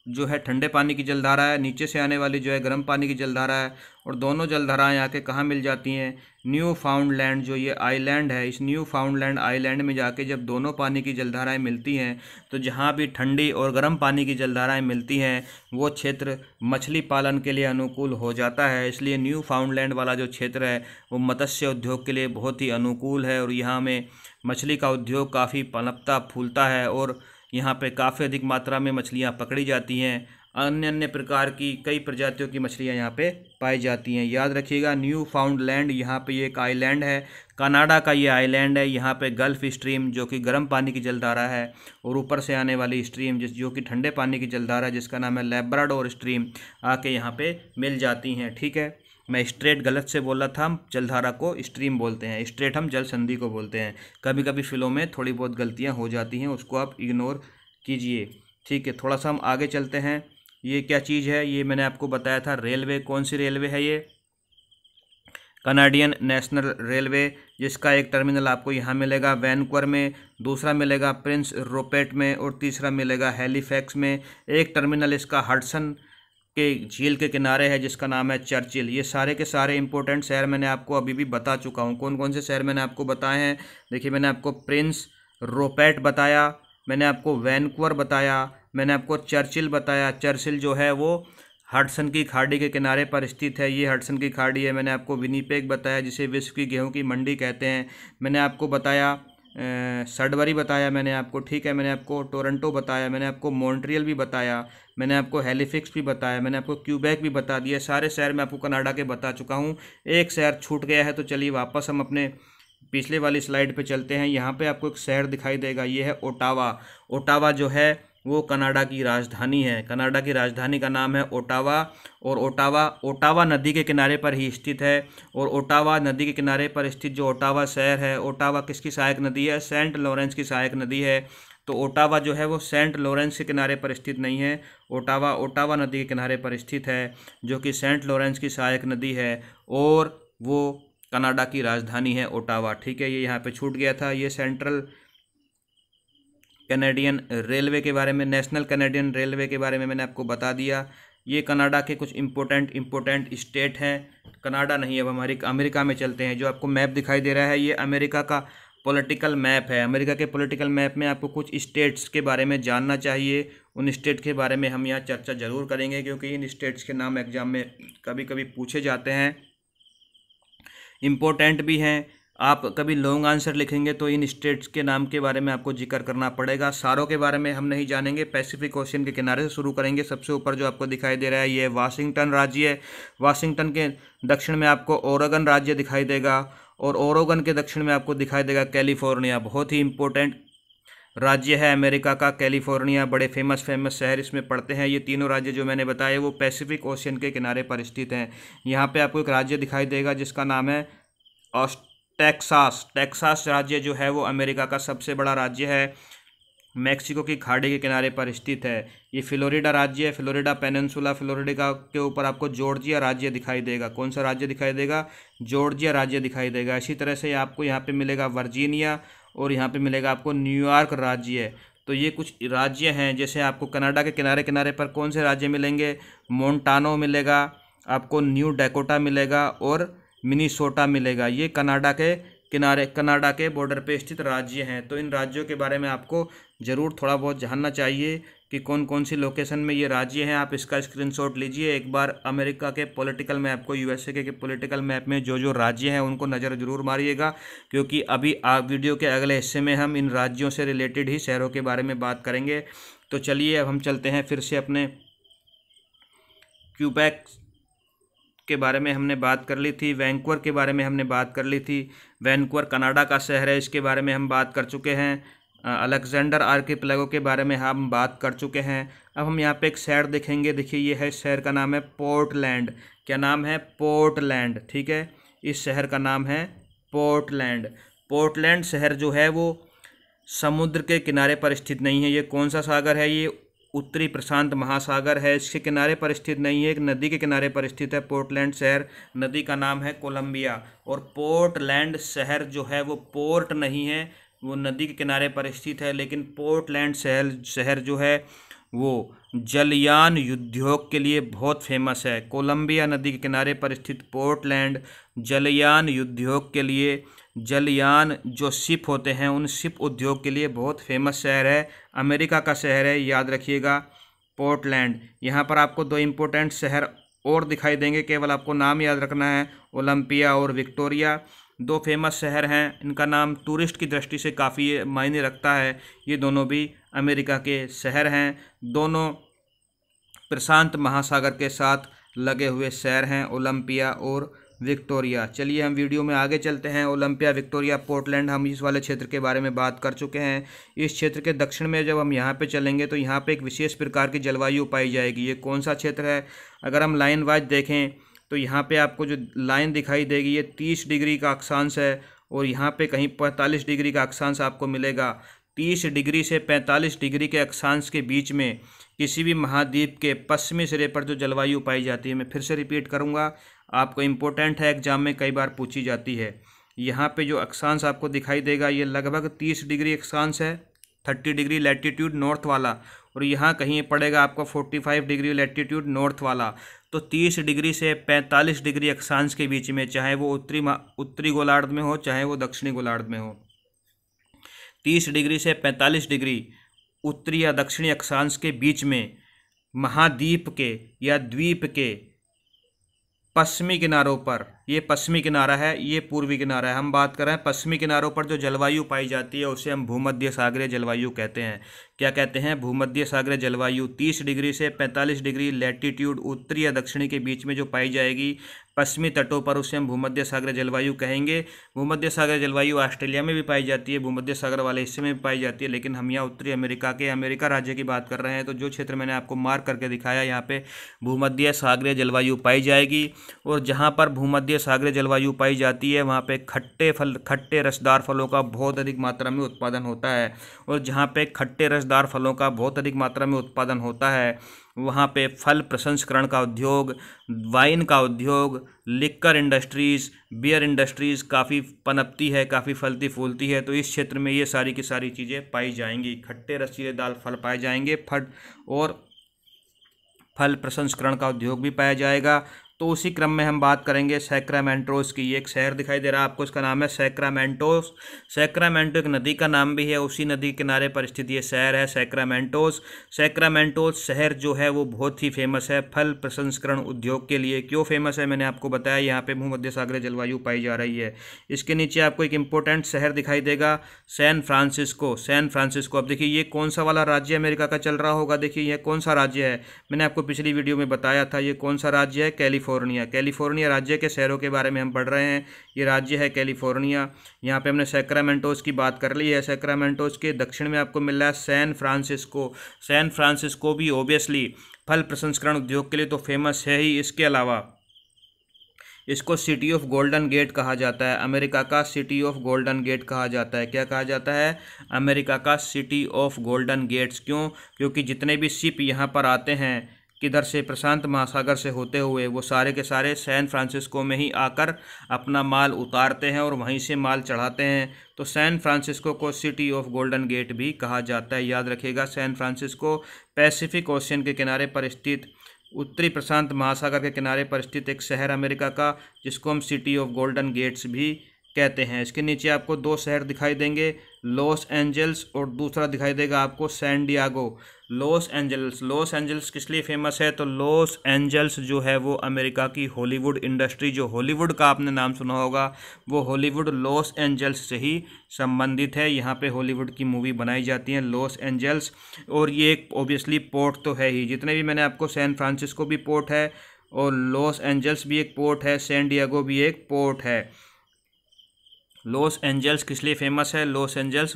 जो है ठंडे पानी की जलधारा है नीचे से आने वाली जो है गर्म पानी की जलधारा है और दोनों जलधाराएँ आके कहाँ मिल जाती हैं न्यू फाउंडलैंड जो ये आइलैंड है इस न्यू फाउंडलैंड आईलैंड में जाके जब दोनों पानी की जलधाराएँ मिलती हैं तो जहाँ भी ठंडी और गर्म पानी की जलधाराएँ मिलती हैं वो क्षेत्र मछली पालन के लिए अनुकूल हो जाता है इसलिए न्यू फाउंडलैंड वाला जो क्षेत्र है वो मत्स्य उद्योग के लिए बहुत ही अनुकूल है और यहाँ में मछली का उद्योग काफ़ी पनपता फूलता है और यहाँ पे काफ़ी अधिक मात्रा में मछलियाँ पकड़ी जाती हैं अन्य अन्य प्रकार की कई प्रजातियों की मछलियाँ यहाँ पे पाई जाती हैं याद रखिएगा न्यू फाउंड लैंड यहाँ पर एक आइलैंड है कनाडा का ये आइलैंड है यहाँ पे गल्फ़ स्ट्रीम जो कि गर्म पानी की जलधारा है और ऊपर से आने वाली स्ट्रीम जिस जो कि ठंडे पानी की जलधारा है जिसका नाम है लेब्राडोर स्ट्रीम आके यहाँ पर मिल जाती हैं ठीक है मैं स्ट्रेट गलत से बोला था हम जलधारा को स्ट्रीम बोलते हैं स्ट्रेट हम जल संधि को बोलते हैं कभी कभी फिलों में थोड़ी बहुत गलतियाँ हो जाती हैं उसको आप इग्नोर कीजिए ठीक है थोड़ा सा हम आगे चलते हैं ये क्या चीज़ है ये मैंने आपको बताया था रेलवे कौन सी रेलवे है ये कनाडियन नेशनल रेलवे जिसका एक टर्मिनल आपको यहाँ मिलेगा वैनकुअर में दूसरा मिलेगा प्रिंस रोपेट में और तीसरा मिलेगा हेलीफैक्स में एक टर्मिनल इसका हडसन के झील के किनारे है जिसका नाम है चर्चिल ये सारे के सारे इंपॉर्टेंट शहर मैंने आपको अभी भी बता चुका हूँ कौन कौन से शहर मैंने आपको बताए हैं देखिए मैंने आपको प्रिंस रोपेट बताया मैंने आपको वैनकुअर बताया मैंने आपको चर्चिल बताया चर्चिल जो है वो हडसन की खाड़ी के किनारे पर स्थित है ये हडसन की खाड़ी है मैंने आपको विनीपेग बताया जिसे विश्व की गेहूं की मंडी कहते हैं मैंने आपको बताया सडबरी बताया मैंने आपको ठीक है मैंने आपको टोरंटो बताया मैंने आपको मॉन्ट्रियल भी बताया मैंने आपको हेलीफिक्स भी बताया मैंने आपको क्यूबैक भी बता दिया सारे शहर मैं आपको कनाडा के बता चुका हूँ एक शहर छूट गया है तो चलिए वापस हम अपने पिछले वाली स्लाइड पे चलते हैं यहाँ पे आपको एक शहर दिखाई देगा ये है ओटावा ओटावा जो है वो कनाडा की राजधानी है कनाडा की राजधानी का नाम है ओटावा और ओटावा ओटावा नदी के किनारे पर ही स्थित है और ओटावा नदी के किनारे पर स्थित जो ओटावा शहर है ओटावा किसकी सहायक नदी है सेंट लॉरेंस की सहायक नदी है तो ओटावा जो है वो सेंट लॉरेंस के किनारे पर स्थित नहीं है ओटावा ओटावा नदी के किनारे पर स्थित है जो कि सेंट लॉरेंस की सहायक नदी है और वो कनाडा की राजधानी है ओटावा ठीक है ये यहाँ पे छूट गया था ये सेंट्रल कैनेडियन रेलवे के बारे में नेशनल कैनेडियन रेलवे के बारे में मैंने आपको बता दिया ये कनाडा के कुछ इम्पोर्टेंट इम्पोर्टेंट स्टेट हैं कनाडा नहीं अब हमारी अमेरिका में चलते हैं जो आपको मैप दिखाई दे रहा है ये अमेरिका का पॉलिटिकल मैप है अमेरिका के पॉलिटिकल मैप में आपको कुछ स्टेट्स के बारे में जानना चाहिए उन स्टेट के बारे में हम यहाँ चर्चा ज़रूर करेंगे क्योंकि इन स्टेट्स के नाम एग्ज़ाम में कभी कभी पूछे जाते हैं इम्पोर्टेंट भी हैं आप कभी लॉन्ग आंसर लिखेंगे तो इन स्टेट्स के नाम के बारे में आपको जिक्र करना पड़ेगा सारों के बारे में हम नहीं जानेंगे पैसिफिक ओशियन के किनारे से शुरू करेंगे सबसे ऊपर जो आपको दिखाई दे रहा है ये वाशिंगटन राज्य है वाशिंगटन के दक्षिण में आपको ओरेगन राज्य दिखाई देगा और ओरेगन के दक्षिण में आपको दिखाई देगा कैलिफोर्निया बहुत ही इंपॉर्टेंट राज्य है अमेरिका का कैलिफोर्निया बड़े फेमस फेमस शहर इसमें पड़ते हैं ये तीनों राज्य जो मैंने बताए वो पैसिफिक ओशियन के किनारे पर स्थित हैं यहाँ पर आपको एक राज्य दिखाई देगा जिसका नाम है ऑस्ट टेक्सास टेक्सास राज्य जो है वो अमेरिका का सबसे बड़ा राज्य है मैक्सिको की खाड़ी के किनारे पर स्थित है ये फ्लोरिडा राज्य है फ्लोरिडा पेनन्सुला फ्लोरिडा के ऊपर आपको जॉर्जिया राज्य दिखाई देगा कौन सा राज्य दिखाई देगा जॉर्जिया राज्य दिखाई देगा इसी तरह से आपको यहाँ पे मिलेगा वर्जीनिया और यहाँ पे मिलेगा आपको न्यूयॉर्क राज्य तो ये कुछ राज्य हैं जैसे आपको कनाडा के किनारे किनारे पर कौन से राज्य मिलेंगे मोन्टानो मिलेगा आपको न्यू डेकोटा मिलेगा और मिनीसोटा मिलेगा ये कनाडा के किनारे कनाडा के बॉर्डर पे स्थित राज्य हैं तो इन राज्यों के बारे में आपको ज़रूर थोड़ा बहुत जानना चाहिए कि कौन कौन सी लोकेशन में ये राज्य हैं आप इसका स्क्रीनशॉट लीजिए एक बार अमेरिका के पॉलिटिकल मैप को यूएसए के, के पॉलिटिकल मैप में जो जो राज्य हैं उनको नज़र जरूर मारिएगा क्योंकि अभी आप वीडियो के अगले हिस्से में हम इन राज्यों से रिलेटेड ही शहरों के बारे में बात करेंगे तो चलिए अब हम चलते हैं फिर से अपने क्यूबैक्स के बारे में हमने बात कर ली थी वैंकुअर के बारे में हमने बात कर ली थी वैंकुअर कनाडा का शहर है इसके बारे में हम बात कर चुके हैं अलेक्जेंडर प्लेगो के बारे में हम बात कर चुके हैं अब हम यहाँ पे एक शहर देखेंगे देखिए ये है शहर का नाम है पोर्टलैंड क्या नाम है पोर्टलैंड ठीक है इस शहर का नाम है पोर्टलैंड पोर्टलैंड शहर जो है वो समुद्र के किनारे पर स्थित नहीं है ये कौन सा सागर है ये उत्तरी प्रशांत महासागर है इसके किनारे पर स्थित नहीं है एक नदी के किनारे पर स्थित है पोर्टलैंड शहर नदी का नाम है कोलंबिया और पोर्टलैंड शहर जो है वो पोर्ट नहीं है वो नदी के किनारे पर स्थित है लेकिन पोर्टलैंड शहर शहर जो है वो जलयान उद्योग के लिए बहुत फेमस है कोलंबिया नदी के किनारे पर स्थित पोर्टलैंड जलयान उद्योग के लिए जलयान जो शिप होते हैं उन शिप उद्योग के लिए बहुत फेमस शहर है अमेरिका का शहर है याद रखिएगा पोर्टलैंड यहाँ पर आपको दो इम्पोर्टेंट शहर और दिखाई देंगे केवल आपको नाम याद रखना है ओलंपिया और विक्टोरिया दो फेमस शहर हैं इनका नाम टूरिस्ट की दृष्टि से काफ़ी मायने रखता है ये दोनों भी अमेरिका के शहर हैं दोनों प्रशांत महासागर के साथ लगे हुए शहर हैं ओलंपिया और विक्टोरिया चलिए हम वीडियो में आगे चलते हैं ओलंपिया विक्टोरिया पोर्टलैंड हम इस वाले क्षेत्र के बारे में बात कर चुके हैं इस क्षेत्र के दक्षिण में जब हम यहाँ पे चलेंगे तो यहाँ पे एक विशेष प्रकार की जलवायु पाई जाएगी ये कौन सा क्षेत्र है अगर हम लाइन वाइज देखें तो यहाँ पर आपको जो लाइन दिखाई देगी ये तीस डिग्री का अक्षांश है और यहाँ पर कहीं पैंतालीस डिग्री का अक्षांश आपको मिलेगा तीस डिग्री से पैंतालीस डिग्री के अक्षांश के बीच में किसी भी महाद्वीप के पश्चिमी सिरे पर जो जलवायु पाई जाती है मैं फिर से रिपीट करूँगा आपको इम्पोर्टेंट है एग्ज़ाम में कई बार पूछी जाती है यहाँ पे जो अक्षांश आपको दिखाई देगा ये लगभग तीस डिग्री अक्षांश है थर्टी डिग्री लेटीट्यूड नॉर्थ वाला और यहाँ कहीं पड़ेगा आपको forty five degree latitude north वाला तो तीस डिग्री से पैंतालीस डिग्री अक्षांश के बीच में चाहे वो उत्तरी उत्तरी गोलार्ध में हो चाहे वो दक्षिणी गोलार्ध में हो तीस डिग्री से पैंतालीस डिग्री उत्तरी या दक्षिणी अक्षांश के बीच में महाद्वीप के या द्वीप के पश्चिमी किनारों पर ये पश्चिमी किनारा है ये पूर्वी किनारा है हम बात कर रहे हैं पश्चिमी किनारों पर जो जलवायु पाई जाती है उसे हम भूमध्य सागरीय जलवायु कहते हैं क्या कहते हैं भूमध्य सागरीय जलवायु 30 डिग्री से 45 डिग्री लैटिट्यूड उत्तरी या दक्षिणी के बीच में जो पाई जाएगी पश्चिमी तटों पर उसे हम भूमध्य सागरीय जलवायु कहेंगे भूमध्य सागर जलवायु ऑस्ट्रेलिया में भी पाई जाती है भूमध्य सागर वाले हिस्से में भी पाई जाती है लेकिन हम यहाँ उत्तरी अमेरिका के अमेरिका राज्य की बात कर रहे हैं तो जो क्षेत्र मैंने आपको मार्क करके दिखाया यहाँ पे भूमध्य सागरीय जलवायु पाई जाएगी और जहाँ पर भूमध्य सागरीय जलवायु पाई जाती है वहाँ पे खट्टे फल खट्टे रसदार फलों का बहुत अधिक मात्रा में उत्पादन होता है और जहाँ पे खट्टे रसदार फलों का बहुत अधिक मात्रा में उत्पादन होता है वहाँ पे फल प्रसंस्करण का उद्योग वाइन का उद्योग लिक्कर इंडस्ट्रीज़ बियर इंडस्ट्रीज़ काफ़ी पनपती है काफ़ी फलती फूलती है तो इस क्षेत्र में ये सारी की सारी चीज़ें पाई जाएंगी खट्टे रसीले दाल फल पाए जाएंगे फट और फल प्रसंस्करण का उद्योग भी पाया जाएगा तो उसी क्रम में हम बात करेंगे सैक्रामेंटोस की एक शहर दिखाई दे रहा है आपको इसका नाम है सैक्रामेंटोस सैक्रामेंटो एक नदी का नाम भी है उसी नदी किनारे पर स्थित ये शहर है सैक्रामेंटोस सैक्रामेंटोस शहर जो है वो बहुत ही फेमस है फल प्रसंस्करण उद्योग के लिए क्यों फेमस है मैंने आपको बताया यहाँ पर भूमध्य सागर जलवायु पाई जा रही है इसके नीचे आपको एक इंपॉर्टेंट शहर दिखाई देगा सैन फ्रांसिस्को सैन फ्रांसिस्को अब देखिए ये कौन सा वाला राज्य अमेरिका का चल रहा होगा देखिए यह कौन सा राज्य है मैंने आपको पिछली वीडियो में बताया था ये कौन सा राज्य है कैलिफोर्निया कैलिफोर्निया कैलिफोर्निया राज्य के शहरों के बारे में हम पढ़ रहे हैं ये राज्य है कैलिफोर्निया यहाँ पे हमने सेक्रामेंटोस की बात कर ली है सैक्रामेंटोज के दक्षिण में आपको मिल रहा है सैन फ्रांसिस्को सैन फ्रांसिस्को भी ओबियसली फल प्रसंस्करण उद्योग के लिए तो फेमस है ही इसके अलावा इसको सिटी ऑफ गोल्डन गेट कहा जाता है अमेरिका का सिटी ऑफ गोल्डन गेट कहा जाता है क्या कहा जाता है अमेरिका का सिटी ऑफ गोल्डन गेट्स क्यों क्योंकि जितने भी सिप यहाँ पर आते हैं किधर से प्रशांत महासागर से होते हुए वो सारे के सारे सैन फ्रांसिस्को में ही आकर अपना माल उतारते हैं और वहीं से माल चढ़ाते हैं तो सैन फ्रांसिस्को को सिटी ऑफ गोल्डन गेट भी कहा जाता है याद रखिएगा सैन फ्रांसिस्को पैसिफिक ओशियन के किनारे पर स्थित उत्तरी प्रशांत महासागर के किनारे पर स्थित एक शहर अमेरिका का जिसको हम सिटी ऑफ गोल्डन गेट्स भी कहते हैं इसके नीचे आपको दो शहर दिखाई देंगे लॉस एंजल्स और दूसरा दिखाई देगा आपको San Diego Los Angeles Los Angeles किस लिए फेमस है तो लॉस एंजल्स जो है वो अमेरिका की हॉलीवुड इंडस्ट्री जो हॉलीवुड का आपने नाम सुना होगा वो हॉलीवुड लॉस एंजल्स से ही संबंधित है यहाँ पे हॉलीवुड की मूवी बनाई जाती है लॉस एंजल्स और ये एक ओबियसली पोर्ट तो है ही जितने भी मैंने आपको सैन फ्रांसिस्को भी पोर्ट है और लॉस एंजल्स भी एक पोर्ट है सैन डियागो भी एक पोर्ट है लॉस एंजल्स किस लिए फेमस है लॉस एंजल्स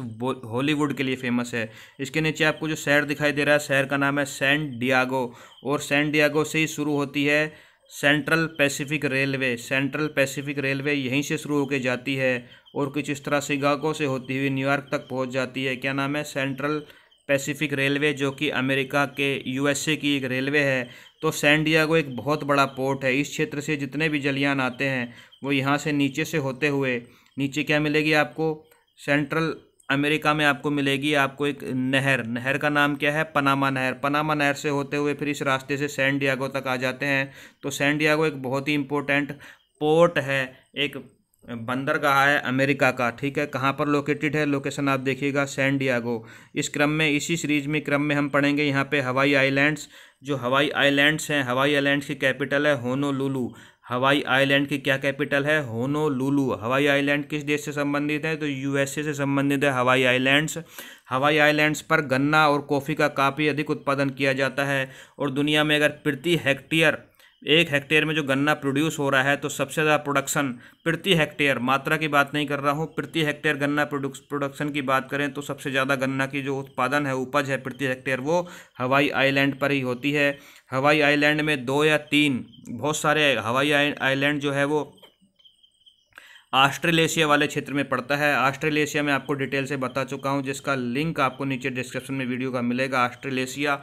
हॉलीवुड के लिए फेमस है इसके नीचे आपको जो शहर दिखाई दे रहा है शहर का नाम है सैन डियागो और सैन डियागो से ही शुरू होती है Central Pacific Railway Central Pacific Railway यहीं से शुरू होकर जाती है और कुछ इस तरह शिकागो से होती हुई न्यूयॉर्क तक पहुँच जाती है क्या नाम है सेंट्रल पैसिफिक रेलवे जो कि अमेरिका के यूएसए की एक रेलवे है तो सैन डियागो एक बहुत बड़ा पोर्ट है इस क्षेत्र से जितने भी जलियान आते हैं वो यहाँ से नीचे से होते हुए नीचे क्या मिलेगी आपको सेंट्रल अमेरिका में आपको मिलेगी आपको एक नहर नहर का नाम क्या है पनामा नहर पनामा नहर से होते हुए फिर इस रास्ते से सैन डियागो तक आ जाते हैं तो सैन डियागो एक बहुत ही इम्पोर्टेंट पोर्ट है एक बंदरगाह है अमेरिका का ठीक है कहाँ पर लोकेटेड है लोकेशन आप देखिएगा सैन डियागो इस क्रम में इसी सीरीज में क्रम में हम पढ़ेंगे यहाँ पे हवाई आइलैंड्स जो हवाई आइलैंड्स हैं हवाई आइलैंड्स की कैपिटल है होनोलुलु हवाई आइलैंड की क्या कैपिटल है होनोलुलु हवाई आइलैंड किस देश से संबंधित है तो यूएसए से संबंधित है हवाई आइलैंड्स हवाई आइलैंड्स पर गन्ना और कॉफ़ी का काफ़ी अधिक उत्पादन किया जाता है और दुनिया में अगर प्रति हेक्टेयर एक हेक्टेयर में जो गन्ना प्रोड्यूस हो रहा है तो सबसे ज़्यादा प्रोडक्शन प्रति हेक्टेयर मात्रा की बात नहीं कर रहा हूँ प्रति हेक्टेयर गन्ना प्रोडक्शन की बात करें तो सबसे ज़्यादा गन्ना की जो उत्पादन है उपज है प्रति हेक्टेयर वो हवाई आइलैंड पर ही होती है हवाई आइलैंड में दो या तीन बहुत सारे हवाई आइलैंड जो है वो ऑस्ट्रेलेशिया वाले क्षेत्र में पड़ता है ऑस्ट्रेलेशिया में आपको डिटेल से बता चुका हूँ जिसका लिंक आपको नीचे डिस्क्रिप्शन में वीडियो का मिलेगा ऑस्ट्रेलेशिया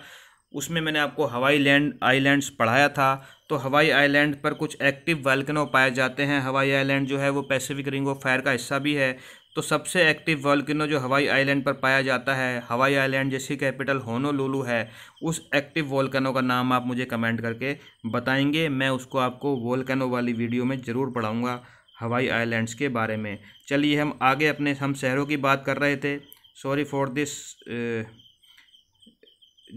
उसमें मैंने आपको हवाई लैंड आइलैंड्स पढ़ाया था तो हवाई आइलैंड पर कुछ एक्टिव वालकनो पाए जाते हैं हवाई आइलैंड जो है वो पैसिफिक रिंग ऑफ फायर का हिस्सा भी है तो सबसे एक्टिव वॉल्किनो जो हवाई आइलैंड पर पाया जाता है हवाई आइलैंड जैसी कैपिटल होनोलुलु है उस एक्टिव वॉल्कनो का नाम आप मुझे कमेंट करके बताएंगे मैं उसको आपको वॉल्कनो वाली वीडियो में ज़रूर पढ़ाऊँगा हवाई आइलैंड्स के बारे में चलिए हम आगे अपने हम शहरों की बात कर रहे थे सॉरी फॉर दिस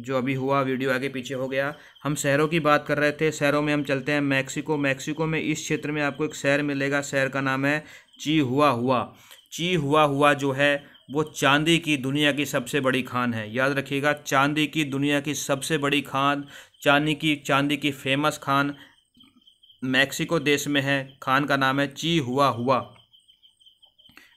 जो अभी हुआ वीडियो आगे पीछे हो गया हम शहरों की बात कर रहे थे शहरों में हम चलते हैं मैक्सिको मैक्सिको में इस क्षेत्र में आपको एक शहर मिलेगा शहर का नाम है ची हुआ हुआ ची हुआ हुआ जो है वो चांदी की दुनिया की सबसे बड़ी खान है याद रखिएगा चांदी की दुनिया की सबसे बड़ी खान चांदी की चांदी की फेमस खान मैक्सिको देश में है खान का नाम है ची हुआ हुआ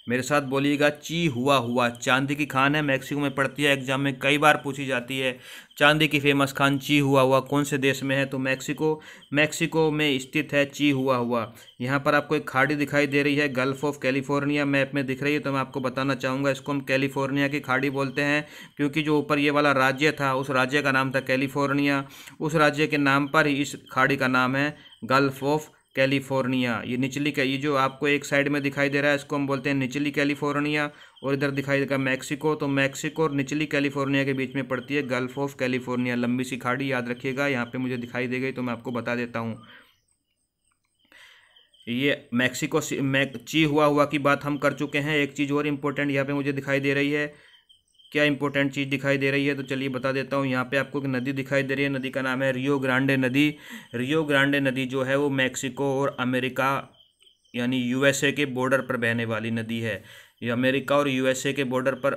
मेरे साथ बोलिएगा ची हुआ हुआ चांदी की खान है मैक्सिको में पड़ती है एग्जाम में कई बार पूछी जाती है चांदी की फेमस खान ची हुआ हुआ कौन से देश में है तो मैक्सिको मैक्सिको में स्थित है ची हुआ हुआ यहाँ पर आपको एक खाड़ी दिखाई दे रही है गल्फ ऑफ कैलिफोर्निया मैप में दिख रही है तो मैं आपको बताना चाहूँगा इसको हम कैलिफोर्निया की खाड़ी बोलते हैं क्योंकि जो ऊपर ये वाला राज्य था उस राज्य का नाम था कैलिफोर्निया उस राज्य के नाम पर ही इस खाड़ी का नाम है गल्फ ऑफ कैलिफोर्निया ये निचली का ये जो आपको एक साइड में दिखाई दे रहा है इसको हम बोलते हैं निचली कैलिफोर्निया और इधर दिखाई देगा मैक्सिको तो मैक्सिको और निचली कैलिफोर्निया के बीच में पड़ती है गल्फ ऑफ कैलिफोर्निया लंबी सी खाड़ी याद रखिएगा यहाँ पे मुझे दिखाई दे गई तो मैं आपको बता देता हूँ ये मैक्सिको मैक ची हुआ हुआ की बात हम कर चुके हैं एक चीज़ और इम्पोर्टेंट यहाँ पर मुझे दिखाई दे रही है क्या इंपॉर्टेंट चीज़ दिखाई दे रही है तो चलिए बता देता हूँ यहाँ पे आपको एक नदी दिखाई दे रही है नदी का नाम है रियो ग्रांडे नदी रियो ग्रांडे नदी जो है वो मैक्सिको और अमेरिका यानी यूएसए के बॉर्डर पर बहने वाली नदी है ये अमेरिका और यूएसए के बॉर्डर पर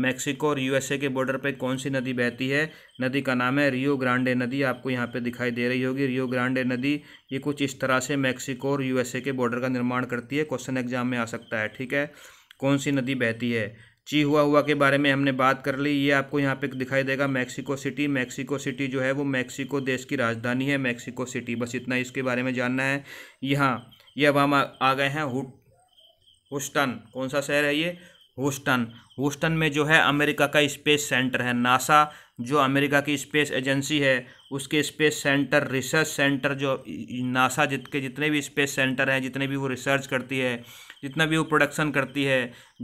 मैक्सिको और यूएसए के बॉर्डर पर कौन सी नदी बहती है नदी का नाम है रियो ग्रांडे नदी आपको यहाँ पे दिखाई दे रही होगी रियो ग्रांडे नदी ये कुछ इस तरह से मैक्सिको और यूएसए के बॉर्डर का निर्माण करती है क्वेश्चन एग्जाम में आ सकता है ठीक है कौन सी नदी बहती है ची हुआ हुआ के बारे में हमने बात कर ली ये आपको यहाँ पे दिखाई देगा मैक्सिको सिटी मैक्सिको सिटी जो है वो मैक्सिको देश की राजधानी है मैक्सिको सिटी बस इतना ही इसके बारे में जानना है यहाँ ये अब हम आ गए हैं हुस्टन कौन सा शहर है ये होस्टन होस्टन में जो है अमेरिका का स्पेस सेंटर है नासा जो अमेरिका की स्पेस एजेंसी है उसके स्पेस सेंटर रिसर्च सेंटर जो नासा जित के जितने भी स्पेस सेंटर हैं जितने भी वो रिसर्च करती है जितना भी वो प्रोडक्शन करती है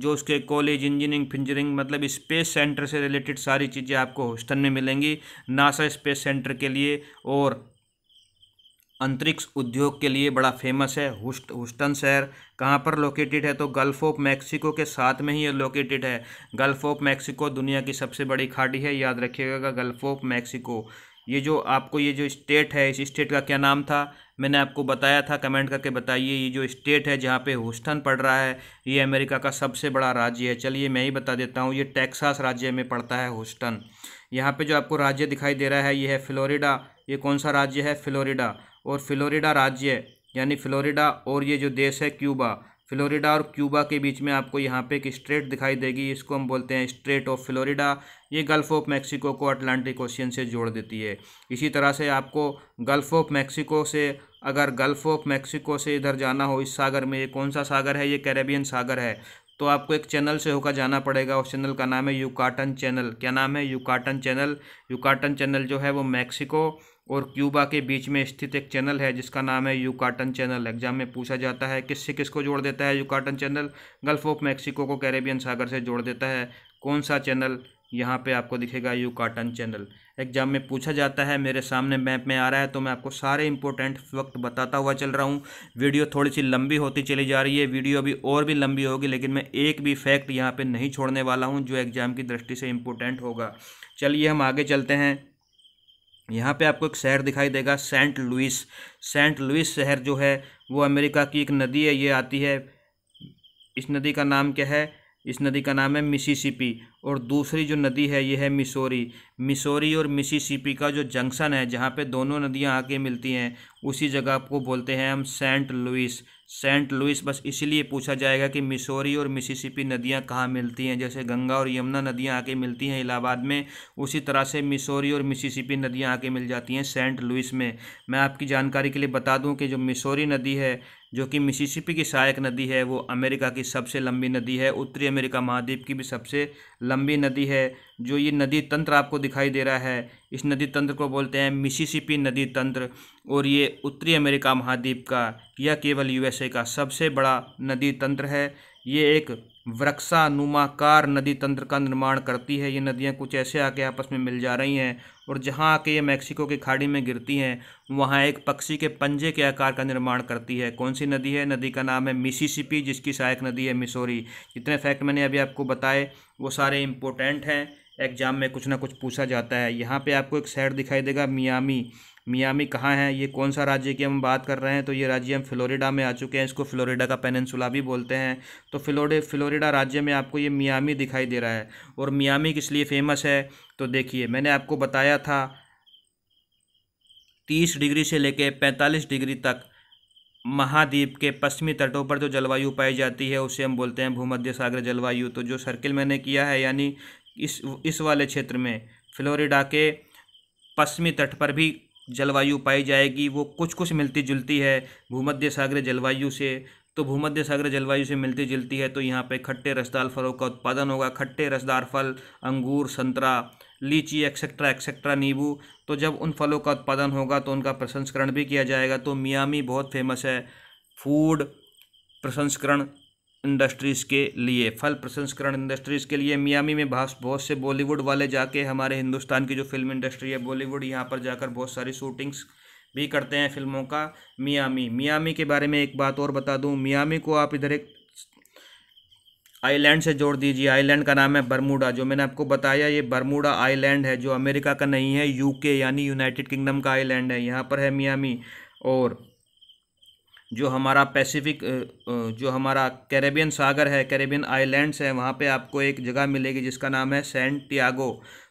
जो उसके कॉलेज इंजीनियरिंग फिंजरिंग मतलब स्पेस सेंटर से रिलेटेड सारी चीज़ें आपको हॉस्टन में मिलेंगी नासा स्पेस सेंटर के लिए और अंतरिक्ष उद्योग के लिए बड़ा फेमस है हुस्ट हुस्टन शहर कहाँ पर लोकेटेड है तो गल्फ़ ऑफ मैक्सिको के साथ में ही ये लोकेटेड है गल्फ़ ऑफ मैक्सिको दुनिया की सबसे बड़ी खाड़ी है याद रखिएगा गल्फ़ ऑफ मैक्सिको ये जो आपको ये जो स्टेट है इस स्टेट का क्या नाम था मैंने आपको बताया था कमेंट करके बताइए ये जो स्टेट है जहाँ पे हुस्टन पड़ रहा है ये अमेरिका का सबसे बड़ा राज्य है चलिए मैं ही बता देता हूँ ये टेक्सास राज्य में पड़ता है हुस्टन यहाँ पे जो आपको राज्य दिखाई दे रहा है ये है फ्लोरिडा ये कौन सा राज्य है फ्लोरिडा और फ्लोरिडा राज्य यानी फ्लोरिडा और ये जो देश है क्यूबा फ्लोरिडा और क्यूबा के बीच में आपको यहाँ पे एक स्ट्रेट दिखाई देगी इसको हम बोलते हैं स्ट्रेट ऑफ फ्लोरिडा ये गल्फ़ ऑफ मैक्सिको को अटलांटिक ओशियन से जोड़ देती है इसी तरह से आपको गल्फ़ ऑफ मैक्सिको से अगर गल्फ़ ऑफ मैक्सिको से इधर जाना हो इस सागर में ये कौन सा सागर है ये कैरेबियन सागर है तो आपको एक चैनल से होकर जाना पड़ेगा उस चैनल का नाम है यूकाटन चैनल क्या नाम है यूकाटन चैनल यूकाटन चैनल जो है वो मैक्सिको और क्यूबा के बीच में स्थित एक चैनल है जिसका नाम है यूकाटन चैनल एग्जाम में पूछा जाता है किससे किसको जोड़ देता है Yucatan Channel Gulf of Mexico को कैरेबियन सागर से जोड़ देता है कौन सा चैनल यहाँ पे आपको दिखेगा यू काटन चैनल एग्जाम में पूछा जाता है मेरे सामने मैप में आ रहा है तो मैं आपको सारे इंपॉर्टेंट वक्त बताता हुआ चल रहा हूँ वीडियो थोड़ी सी लंबी होती चली जा रही है वीडियो अभी और भी लंबी होगी लेकिन मैं एक भी फैक्ट यहाँ पे नहीं छोड़ने वाला हूँ जो एग्ज़ाम की दृष्टि से इम्पोर्टेंट होगा चलिए हम आगे चलते हैं यहाँ पे आपको एक शहर दिखाई देगा सेंट लुइस सेंट लुइस शहर जो है वो अमेरिका की एक नदी है ये आती है इस नदी का नाम क्या है इस नदी का नाम है मिसिसिपी और दूसरी जो नदी है ये है मिसोरी मिसोरी और मिसिसिपी का जो जंक्शन है जहाँ पे दोनों नदियाँ आके मिलती हैं उसी जगह आपको बोलते हैं हम सेंट लुइस सेंट लुइस बस इसीलिए पूछा जाएगा कि मिसोरी और मिसिसिपी नदियाँ कहाँ मिलती हैं जैसे गंगा और यमुना नदियाँ आके मिलती हैं इलाहाबाद में उसी तरह से मिसोरी और मिसिसिपी नदियाँ आके मिल जाती हैं सेंट लुइस में मैं आपकी जानकारी के लिए बता दूँ कि जो मिसोरी नदी है जो कि मिसिसिपी की सहायक नदी है वो अमेरिका की सबसे लंबी नदी है उत्तरी अमेरिका महाद्वीप की भी सबसे लंबी लंबी नदी है जो ये नदी तंत्र आपको दिखाई दे रहा है इस नदी तंत्र को बोलते हैं मिसिसिपी नदी तंत्र और ये उत्तरी अमेरिका महाद्वीप का या केवल यूएसए का सबसे बड़ा नदी तंत्र है ये एक वृक्षानुमाकार नदी तंत्र का निर्माण करती है ये नदियाँ कुछ ऐसे आके आपस में मिल जा रही हैं और जहाँ आके ये मैक्सिको की खाड़ी में गिरती हैं वहाँ एक पक्षी के पंजे के आकार का निर्माण करती है कौन सी नदी है नदी का नाम है मिसिसिपी जिसकी सहायक नदी है मिसोरी जितने फैक्ट मैंने अभी आपको बताए वो सारे इम्पोर्टेंट हैं एग्जाम में कुछ ना कुछ पूछा जाता है यहाँ पे आपको एक शहर दिखाई देगा मियामी मियामी कहाँ है ये कौन सा राज्य की हम बात कर रहे हैं तो ये राज्य हम फ्लोरिडा में आ चुके हैं इसको फ्लोरिडा का पेनन्सुला भी बोलते हैं तो फ्लोरे फ्लोरिडा राज्य में आपको ये मियामी दिखाई दे रहा है और मियामी किस लिए फेमस है तो देखिए मैंने आपको बताया था तीस डिग्री से लेकर पैंतालीस डिग्री तक महाद्वीप के पश्चिमी तटों पर जो जलवायु पाई जाती है उसे हम बोलते हैं भूमध्य सागर जलवायु तो जो सर्किल मैंने किया है यानी इस इस वाले क्षेत्र में फ्लोरिडा के पश्चिमी तट पर भी जलवायु पाई जाएगी वो कुछ कुछ मिलती जुलती है भूमध्य सागर जलवायु से तो भूमध्य सागर जलवायु से मिलती जुलती है तो यहाँ पे खट्टे रसदार फलों का उत्पादन होगा खट्टे रसदार फल अंगूर संतरा लीची एक्सेट्रा एक्सेट्रा नींबू तो जब उन फलों का उत्पादन होगा तो उनका प्रसंस्करण भी किया जाएगा तो मियामी बहुत फेमस है फूड प्रसंस्करण इंडस्ट्रीज़ के लिए फल प्रसंस्करण इंडस्ट्रीज़ के लिए मियामी में बहुत से बॉलीवुड वाले जाके हमारे हिंदुस्तान की जो फिल्म इंडस्ट्री है बॉलीवुड यहाँ पर जाकर बहुत सारी शूटिंग्स भी करते हैं फिल्मों का मियामी मियामी के बारे में एक बात और बता दूँ मियामी को आप इधर एक आइलैंड से जोड़ दीजिए आइलैंड का नाम है बरमूडा जो मैंने आपको बताया ये बरमूडा आइलैंड है जो अमेरिका का नहीं है यूके यानी यूनाइटेड किंगडम का आइलैंड है यहाँ पर है मियामी और जो हमारा पैसिफिक जो हमारा कैरेबियन सागर है कैरेबियन आइलैंड्स है वहाँ पे आपको एक जगह मिलेगी जिसका नाम है सेंटियागो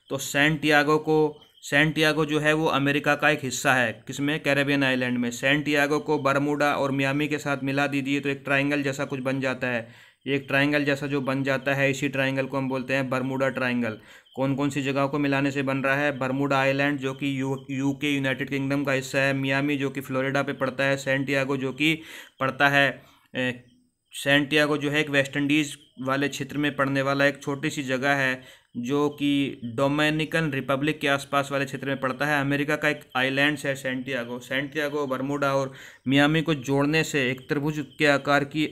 तो सेंटियागो को सेंटियागो जो है वो अमेरिका का एक हिस्सा है किसमें कैरेबियन आइलैंड में सेंटियागो को बरमूडा और मियामी के साथ मिला दीजिए तो एक ट्राइंगल जैसा कुछ बन जाता है एक ट्राइंगल जैसा जो बन जाता है इसी ट्राइंगल को हम बोलते हैं बरमूडा ट्राइंगल कौन कौन सी जगहों को मिलाने से बन रहा है बर्मुडा आइलैंड जो कि U U K United Kingdom का हिस्सा है मियामी जो कि फ्लोरिडा पे पड़ता है सेंटियागो जो कि पड़ता है सेंटियागो जो है एक वेस्ट इंडीज़ वाले क्षेत्र में पड़ने वाला एक छोटी सी जगह है जो कि डोमिनिकन रिपब्लिक के आसपास वाले क्षेत्र में पड़ता है अमेरिका का एक आइलैंड्स है सेंटियागो सेंटियागो बर्मुडा और मियामी को जोड़ने से एक त्रिभुज के आकार की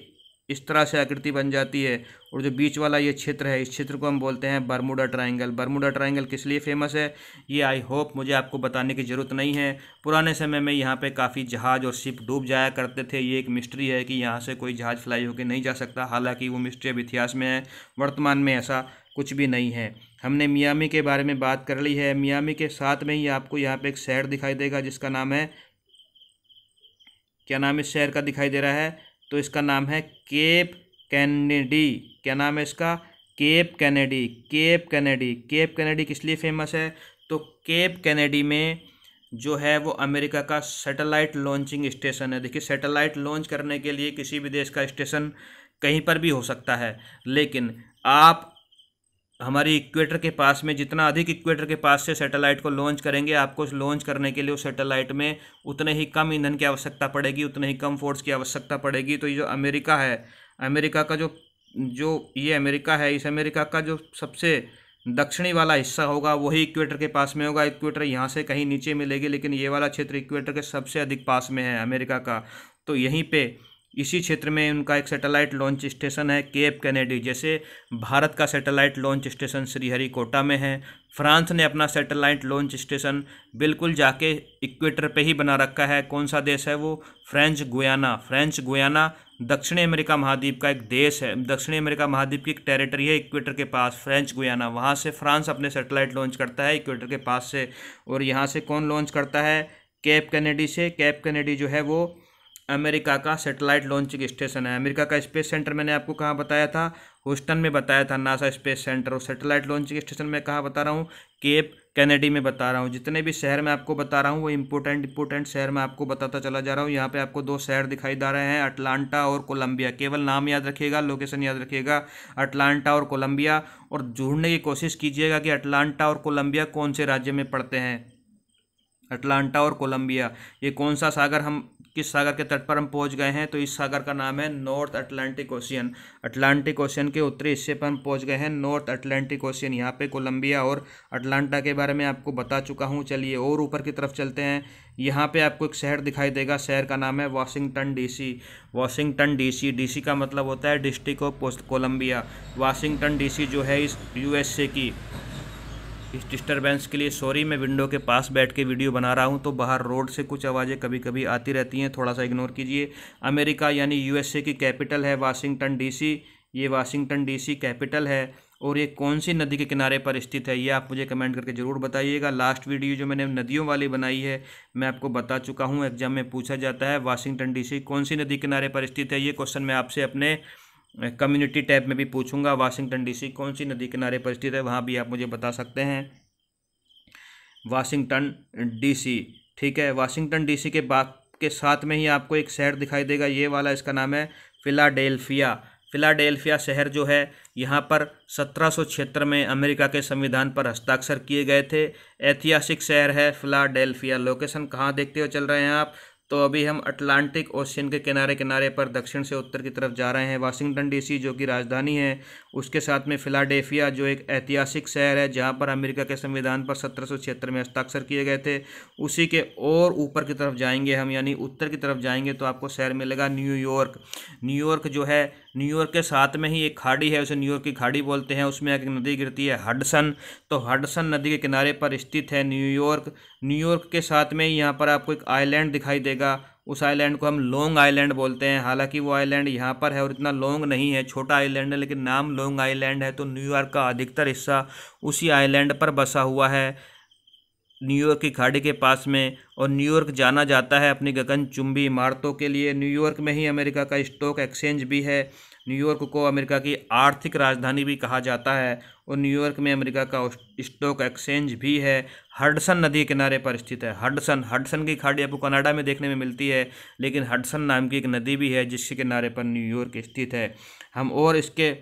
इस तरह से आकृति बन जाती है और जो बीच वाला ये क्षेत्र है इस क्षेत्र को हम बोलते हैं बरमुडा ट्राइंगल बरमुडा ट्राइंगल किस लिए फेमस है ये आई होप मुझे आपको बताने की ज़रूरत नहीं है पुराने समय में यहाँ पर काफ़ी जहाज़ और शिप डूब जाया करते थे ये एक मिस्ट्री है कि यहाँ से कोई जहाज़ फ्लाई होकर नहीं जा सकता हालाँकि वो मिस्ट्री अब इतिहास में है वर्तमान में ऐसा कुछ भी नहीं है हमने मियामी के बारे में बात कर ली है मियामी के साथ में ही आपको यहाँ पे एक शहर दिखाई देगा जिसका नाम है क्या नाम इस शहर का दिखाई दे रहा है तो इसका नाम है केप कैनेडी क्या नाम है इसका Cape Kennedy Cape Kennedy Cape Kennedy किस लिए फेमस है तो केप कैनेडी में जो है वो अमेरिका का सैटेलाइट लॉन्चिंग स्टेशन है देखिए सैटेलाइट लॉन्च करने के लिए किसी भी देश का स्टेशन कहीं पर भी हो सकता है लेकिन आप हमारी इक्वेटर के पास में जितना अधिक इक्वेटर के पास से सैटेलाइट को लॉन्च करेंगे आपको लॉन्च करने के लिए उस सैटेलाइट में उतने ही कम ईंधन की आवश्यकता पड़ेगी उतने ही कम फोर्स की आवश्यकता पड़ेगी तो ये जो अमेरिका है अमेरिका का जो जो ये अमेरिका है इस अमेरिका का जो सबसे दक्षिणी वाला हिस्सा होगा वही इक्वेटर के पास में होगा इक्वेटर यहाँ से कहीं नीचे मिलेगी लेकिन ये वाला क्षेत्र इक्वेटर के सबसे अधिक पास में है अमेरिका का तो यहीं पे इसी क्षेत्र में उनका एक सैटेलाइट लॉन्च स्टेशन है केप कैनेडी जैसे भारत का सैटेलाइट लॉन्च स्टेशन श्रीहरिकोटा में है फ्रांस ने अपना सैटेलाइट लॉन्च स्टेशन बिल्कुल जाके इक्वेटर पे ही बना रखा है कौन सा देश है वो फ्रेंच गुयाना फ्रेंच गुयाना दक्षिणी अमेरिका महाद्वीप का एक देश है दक्षिणी अमेरिका महाद्वीप की एक टेरिटरी है इक्वेटर के पास फ्रेंच गुयाना वहाँ से फ्रांस अपने सेटेलाइट लॉन्च करता है इक्वेटर के पास से और यहाँ से कौन लॉन्च करता है कैप कैनेडी से कैप कैनेडी जो है वो अमेरिका का सेटेलाइट लॉन्चिंग स्टेशन है अमेरिका का स्पेस सेंटर मैंने आपको कहाँ बताया था होस्टन में बताया था नासा स्पेस सेंटर और सेटेलाइट लॉन्चिंग स्टेशन में कहाँ बता रहा हूँ केप कैनेडी में बता रहा हूँ जितने भी शहर में आपको बता रहा हूँ वो इंपोर्टेंट इंपोर्टेंट शहर में आपको बताता चला जा रहा हूँ यहाँ पे आपको दो शहर दिखाई दे रहे हैं अटलांटा और कोलंबिया केवल नाम याद रखिएगा लोकेशन याद रखिएगा अटलांटा और कोलंबिया और ढूंढने की कोशिश कीजिएगा कि अटलांटा और कोलंबिया कौन से राज्य में पड़ते हैं अटलांटा और कोलंबिया ये कौन सा सागर हम किस सागर के तट पर हम पहुंच गए हैं तो इस सागर का नाम है North Atlantic Ocean Atlantic Ocean के उत्तरी हिस्से पर हम पहुंच गए हैं नॉर्थ अटलांटिक ओशियन यहाँ पे कोलंबिया और अटलांटा के बारे में आपको बता चुका हूँ चलिए और ऊपर की तरफ चलते हैं यहाँ पे आपको एक शहर दिखाई देगा शहर का नाम है Washington DC Washington DC DC का मतलब होता है District of Columbia Washington DC जो है इस यूएसए की इस डिस्टरबेंस के लिए सॉरी मैं विंडो के पास बैठ के वीडियो बना रहा हूँ तो बाहर रोड से कुछ आवाज़ें कभी कभी आती रहती हैं थोड़ा सा इग्नोर कीजिए अमेरिका यानी यूएसए की कैपिटल है वाशिंगटन डीसी ये वाशिंगटन डीसी कैपिटल है और ये कौन सी नदी के किनारे पर स्थित है ये आप मुझे कमेंट करके ज़रूर बताइएगा लास्ट वीडियो जो मैंने नदियों वाली बनाई है मैं आपको बता चुका हूँ एग्जाम में पूछा जाता है वाशिंगटन डीसी कौन सी नदी किनारे पर स्थित है ये क्वेश्चन मैं आपसे अपने कम्युनिटी टैब में भी पूछूंगा वाशिंगटन डीसी कौन सी नदी किनारे पर स्थित है वहाँ भी आप मुझे बता सकते हैं वाशिंगटन डीसी ठीक है वाशिंगटन डीसी के बाद के साथ में ही आपको एक शहर दिखाई देगा ये वाला इसका नाम है फिलाडेल्फिया फिलाडेल्फिया शहर जो है यहाँ पर सत्रह में अमेरिका के संविधान पर हस्ताक्षर किए गए थे ऐतिहासिक शहर है फिलाडेल्फिया लोकेशन कहाँ देखते हो चल रहे हैं आप तो अभी हम अटलांटिक ओशियन के किनारे किनारे पर दक्षिण से उत्तर की तरफ जा रहे हैं वाशिंगटन डीसी जो कि राजधानी है उसके साथ में फ़िलाडेल्फिया जो एक ऐतिहासिक शहर है जहां पर अमेरिका के संविधान पर सत्रह में हस्ताक्षर किए गए थे उसी के और ऊपर की तरफ जाएंगे हम यानी उत्तर की तरफ जाएंगे तो आपको शहर मिलेगा न्यूयॉर्क न्यूयॉर्क जो है न्यूयॉर्क के साथ में ही एक खाड़ी है उसे न्यूयॉर्क की खाड़ी बोलते हैं उसमें एक नदी गिरती है हडसन तो हडसन नदी के किनारे पर स्थित है न्यूयॉर्क न्यूयॉर्क के साथ में यहाँ पर आपको एक आइलैंड दिखाई देगा रहेगा उस आइलैंड को हम लॉन्ग आइलैंड बोलते हैं हालांकि वो आइलैंड यहाँ पर है और इतना लॉन्ग नहीं है छोटा आइलैंड है लेकिन नाम लॉन्ग आइलैंड है तो न्यूयॉर्क का अधिकतर हिस्सा उसी आइलैंड पर बसा हुआ है न्यूयॉर्क की खाड़ी के पास में और न्यूयॉर्क जाना जाता है अपनी गगनचुंबी इमारतों के लिए न्यूयॉर्क में ही अमेरिका का स्टॉक एक्सचेंज भी है न्यूयॉर्क को अमेरिका की आर्थिक राजधानी भी कहा जाता है और न्यूयॉर्क में अमेरिका का स्टॉक एक्सचेंज भी है हडसन नदी किनारे पर स्थित है हडसन हडसन की खाड़ी आपको कनाडा में देखने में मिलती है लेकिन हडसन नाम की एक नदी भी है जिसके किनारे पर न्यूयॉर्क स्थित है हम और इसके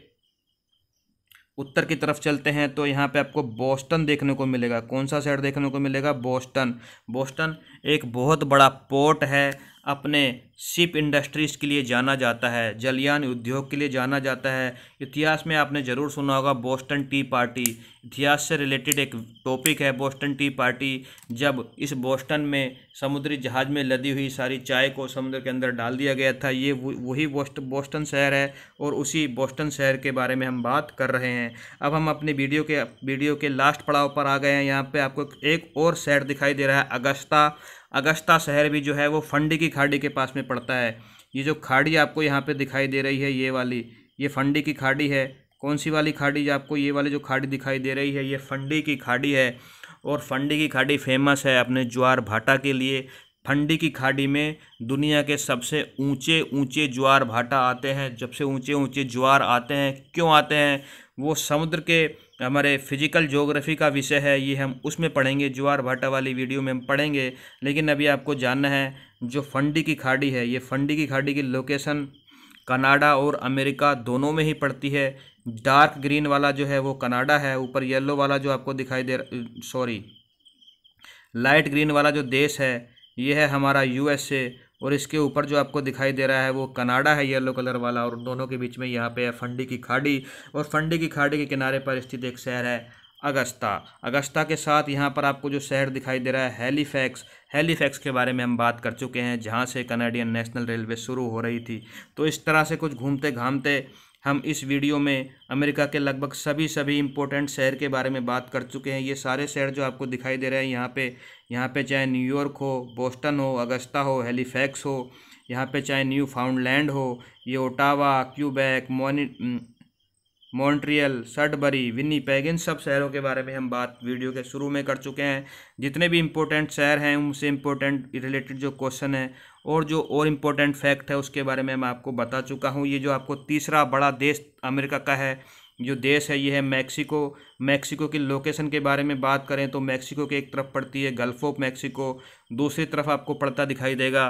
उत्तर की तरफ चलते हैं तो यहाँ पे आपको बोस्टन देखने को मिलेगा कौन सा शहर देखने को मिलेगा बोस्टन बोस्टन एक बहुत बड़ा पोर्ट है अपने शिप इंडस्ट्रीज़ के लिए जाना जाता है जलयान उद्योग के लिए जाना जाता है इतिहास में आपने ज़रूर सुना होगा बोस्टन टी पार्टी इतिहास से रिलेटेड एक टॉपिक है बोस्टन टी पार्टी जब इस बोस्टन में समुद्री जहाज़ में लदी हुई सारी चाय को समुद्र के अंदर डाल दिया गया था ये वही बोस्ट बोस्टन शहर है और उसी बोस्टन शहर के बारे में हम बात कर रहे हैं अब हम अपने वीडियो के वीडियो के लास्ट पड़ाव पर आ गए हैं यहाँ पर आपको एक और शहर दिखाई दे रहा है अगस्ता अगस्ता शहर भी जो है वो फंडी की खाड़ी के पास में पड़ता है ये जो खाड़ी आपको यहाँ पे दिखाई दे रही है ये वाली ये फंडी की खाड़ी है कौन सी वाली खाड़ी आपको ये वाली जो खाड़ी दिखाई दे रही है ये फंडी की खाड़ी है और फंडी की खाड़ी फेमस है अपने ज्वार भाटा के लिए फंडी की खाड़ी में दुनिया के सबसे ऊंचे ऊंचे ज्वार भाटा आते हैं जब से ऊंचे ऊंचे ज्वार आते हैं क्यों आते हैं वो समुद्र के हमारे फिजिकल जोग्राफी का विषय है ये हम उसमें पढ़ेंगे ज्वार भाटा वाली वीडियो में हम पढ़ेंगे लेकिन अभी आपको जानना है जो फंडी की खाड़ी है ये फंडी की खाड़ी की लोकेशन कनाडा और अमेरिका दोनों में ही पड़ती है डार्क ग्रीन वाला जो है वो कनाडा है ऊपर येलो वाला जो आपको दिखाई दे सॉरी लाइट ग्रीन वाला जो देश है ये है हमारा यूएसए और इसके ऊपर जो आपको दिखाई दे रहा है वो कनाडा है येलो कलर वाला और दोनों के बीच में यहाँ पे है फंडी की खाड़ी और फंडी की खाड़ी के किनारे पर स्थित एक शहर है अगस्ता अगस्ता के साथ यहाँ पर आपको जो शहर दिखाई दे रहा है हेलीफैक्स हेलीफैक्स के बारे में हम बात कर चुके हैं जहाँ से कनाडियन नेशनल रेलवे शुरू हो रही थी तो इस तरह से कुछ घूमते घामते हम इस वीडियो में अमेरिका के लगभग सभी सभी इम्पोर्टेंट शहर के बारे में बात कर चुके हैं ये सारे शहर जो आपको दिखाई दे रहे हैं यहाँ पे यहाँ पे चाहे न्यूयॉर्क हो बोस्टन हो अगस्ता हो हेलीफैक्स हो यहाँ पे चाहे न्यू फाउंडलैंड हो ये ओटावा क्यूबैक मोनी मॉन्ट्रियल सडबरी पैग इन सब शहरों के बारे में हम बात वीडियो के शुरू में कर चुके हैं जितने भी इम्पोर्टेंट शहर हैं उनसे इम्पोर्टेंट रिलेटेड जो क्वेश्चन है और जो और इम्पोर्टेंट फैक्ट है उसके बारे में मैं आपको बता चुका हूँ ये जो आपको तीसरा बड़ा देश अमेरिका का है जो देश है ये है मैक्सिको मैक्सिको की लोकेशन के बारे में बात करें तो मैक्सिको के एक तरफ पड़ती है गल्फ़ ऑफ मैक्सिको दूसरी तरफ आपको पड़ता दिखाई देगा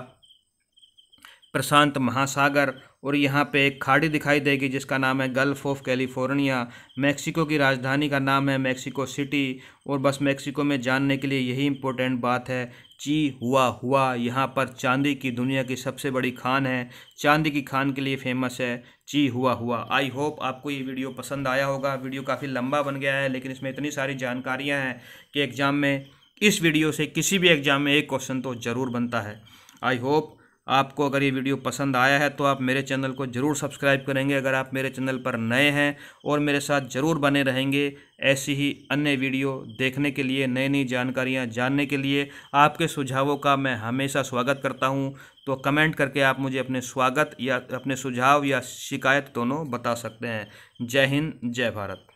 प्रशांत महासागर और यहाँ पे एक खाड़ी दिखाई देगी जिसका नाम है गल्फ़ ऑफ कैलिफोर्निया मैक्सिको की राजधानी का नाम है मैक्सिको सिटी और बस मैक्सिको में जानने के लिए यही इम्पोर्टेंट बात है ची हुआ हुआ यहाँ पर चांदी की दुनिया की सबसे बड़ी खान है चांदी की खान के लिए फेमस है ची हुआ हुआ आई होप आपको ये वीडियो पसंद आया होगा वीडियो काफ़ी लंबा बन गया है लेकिन इसमें इतनी सारी जानकारियाँ हैं कि एग्ज़ाम में इस वीडियो से किसी भी एग्ज़ाम में एक क्वेश्चन तो ज़रूर बनता है आई होप आपको अगर ये वीडियो पसंद आया है तो आप मेरे चैनल को ज़रूर सब्सक्राइब करेंगे अगर आप मेरे चैनल पर नए हैं और मेरे साथ ज़रूर बने रहेंगे ऐसी ही अन्य वीडियो देखने के लिए नई नई जानकारियाँ जानने के लिए आपके सुझावों का मैं हमेशा स्वागत करता हूँ तो कमेंट करके आप मुझे अपने स्वागत या अपने सुझाव या शिकायत दोनों बता सकते हैं जय हिंद जय भारत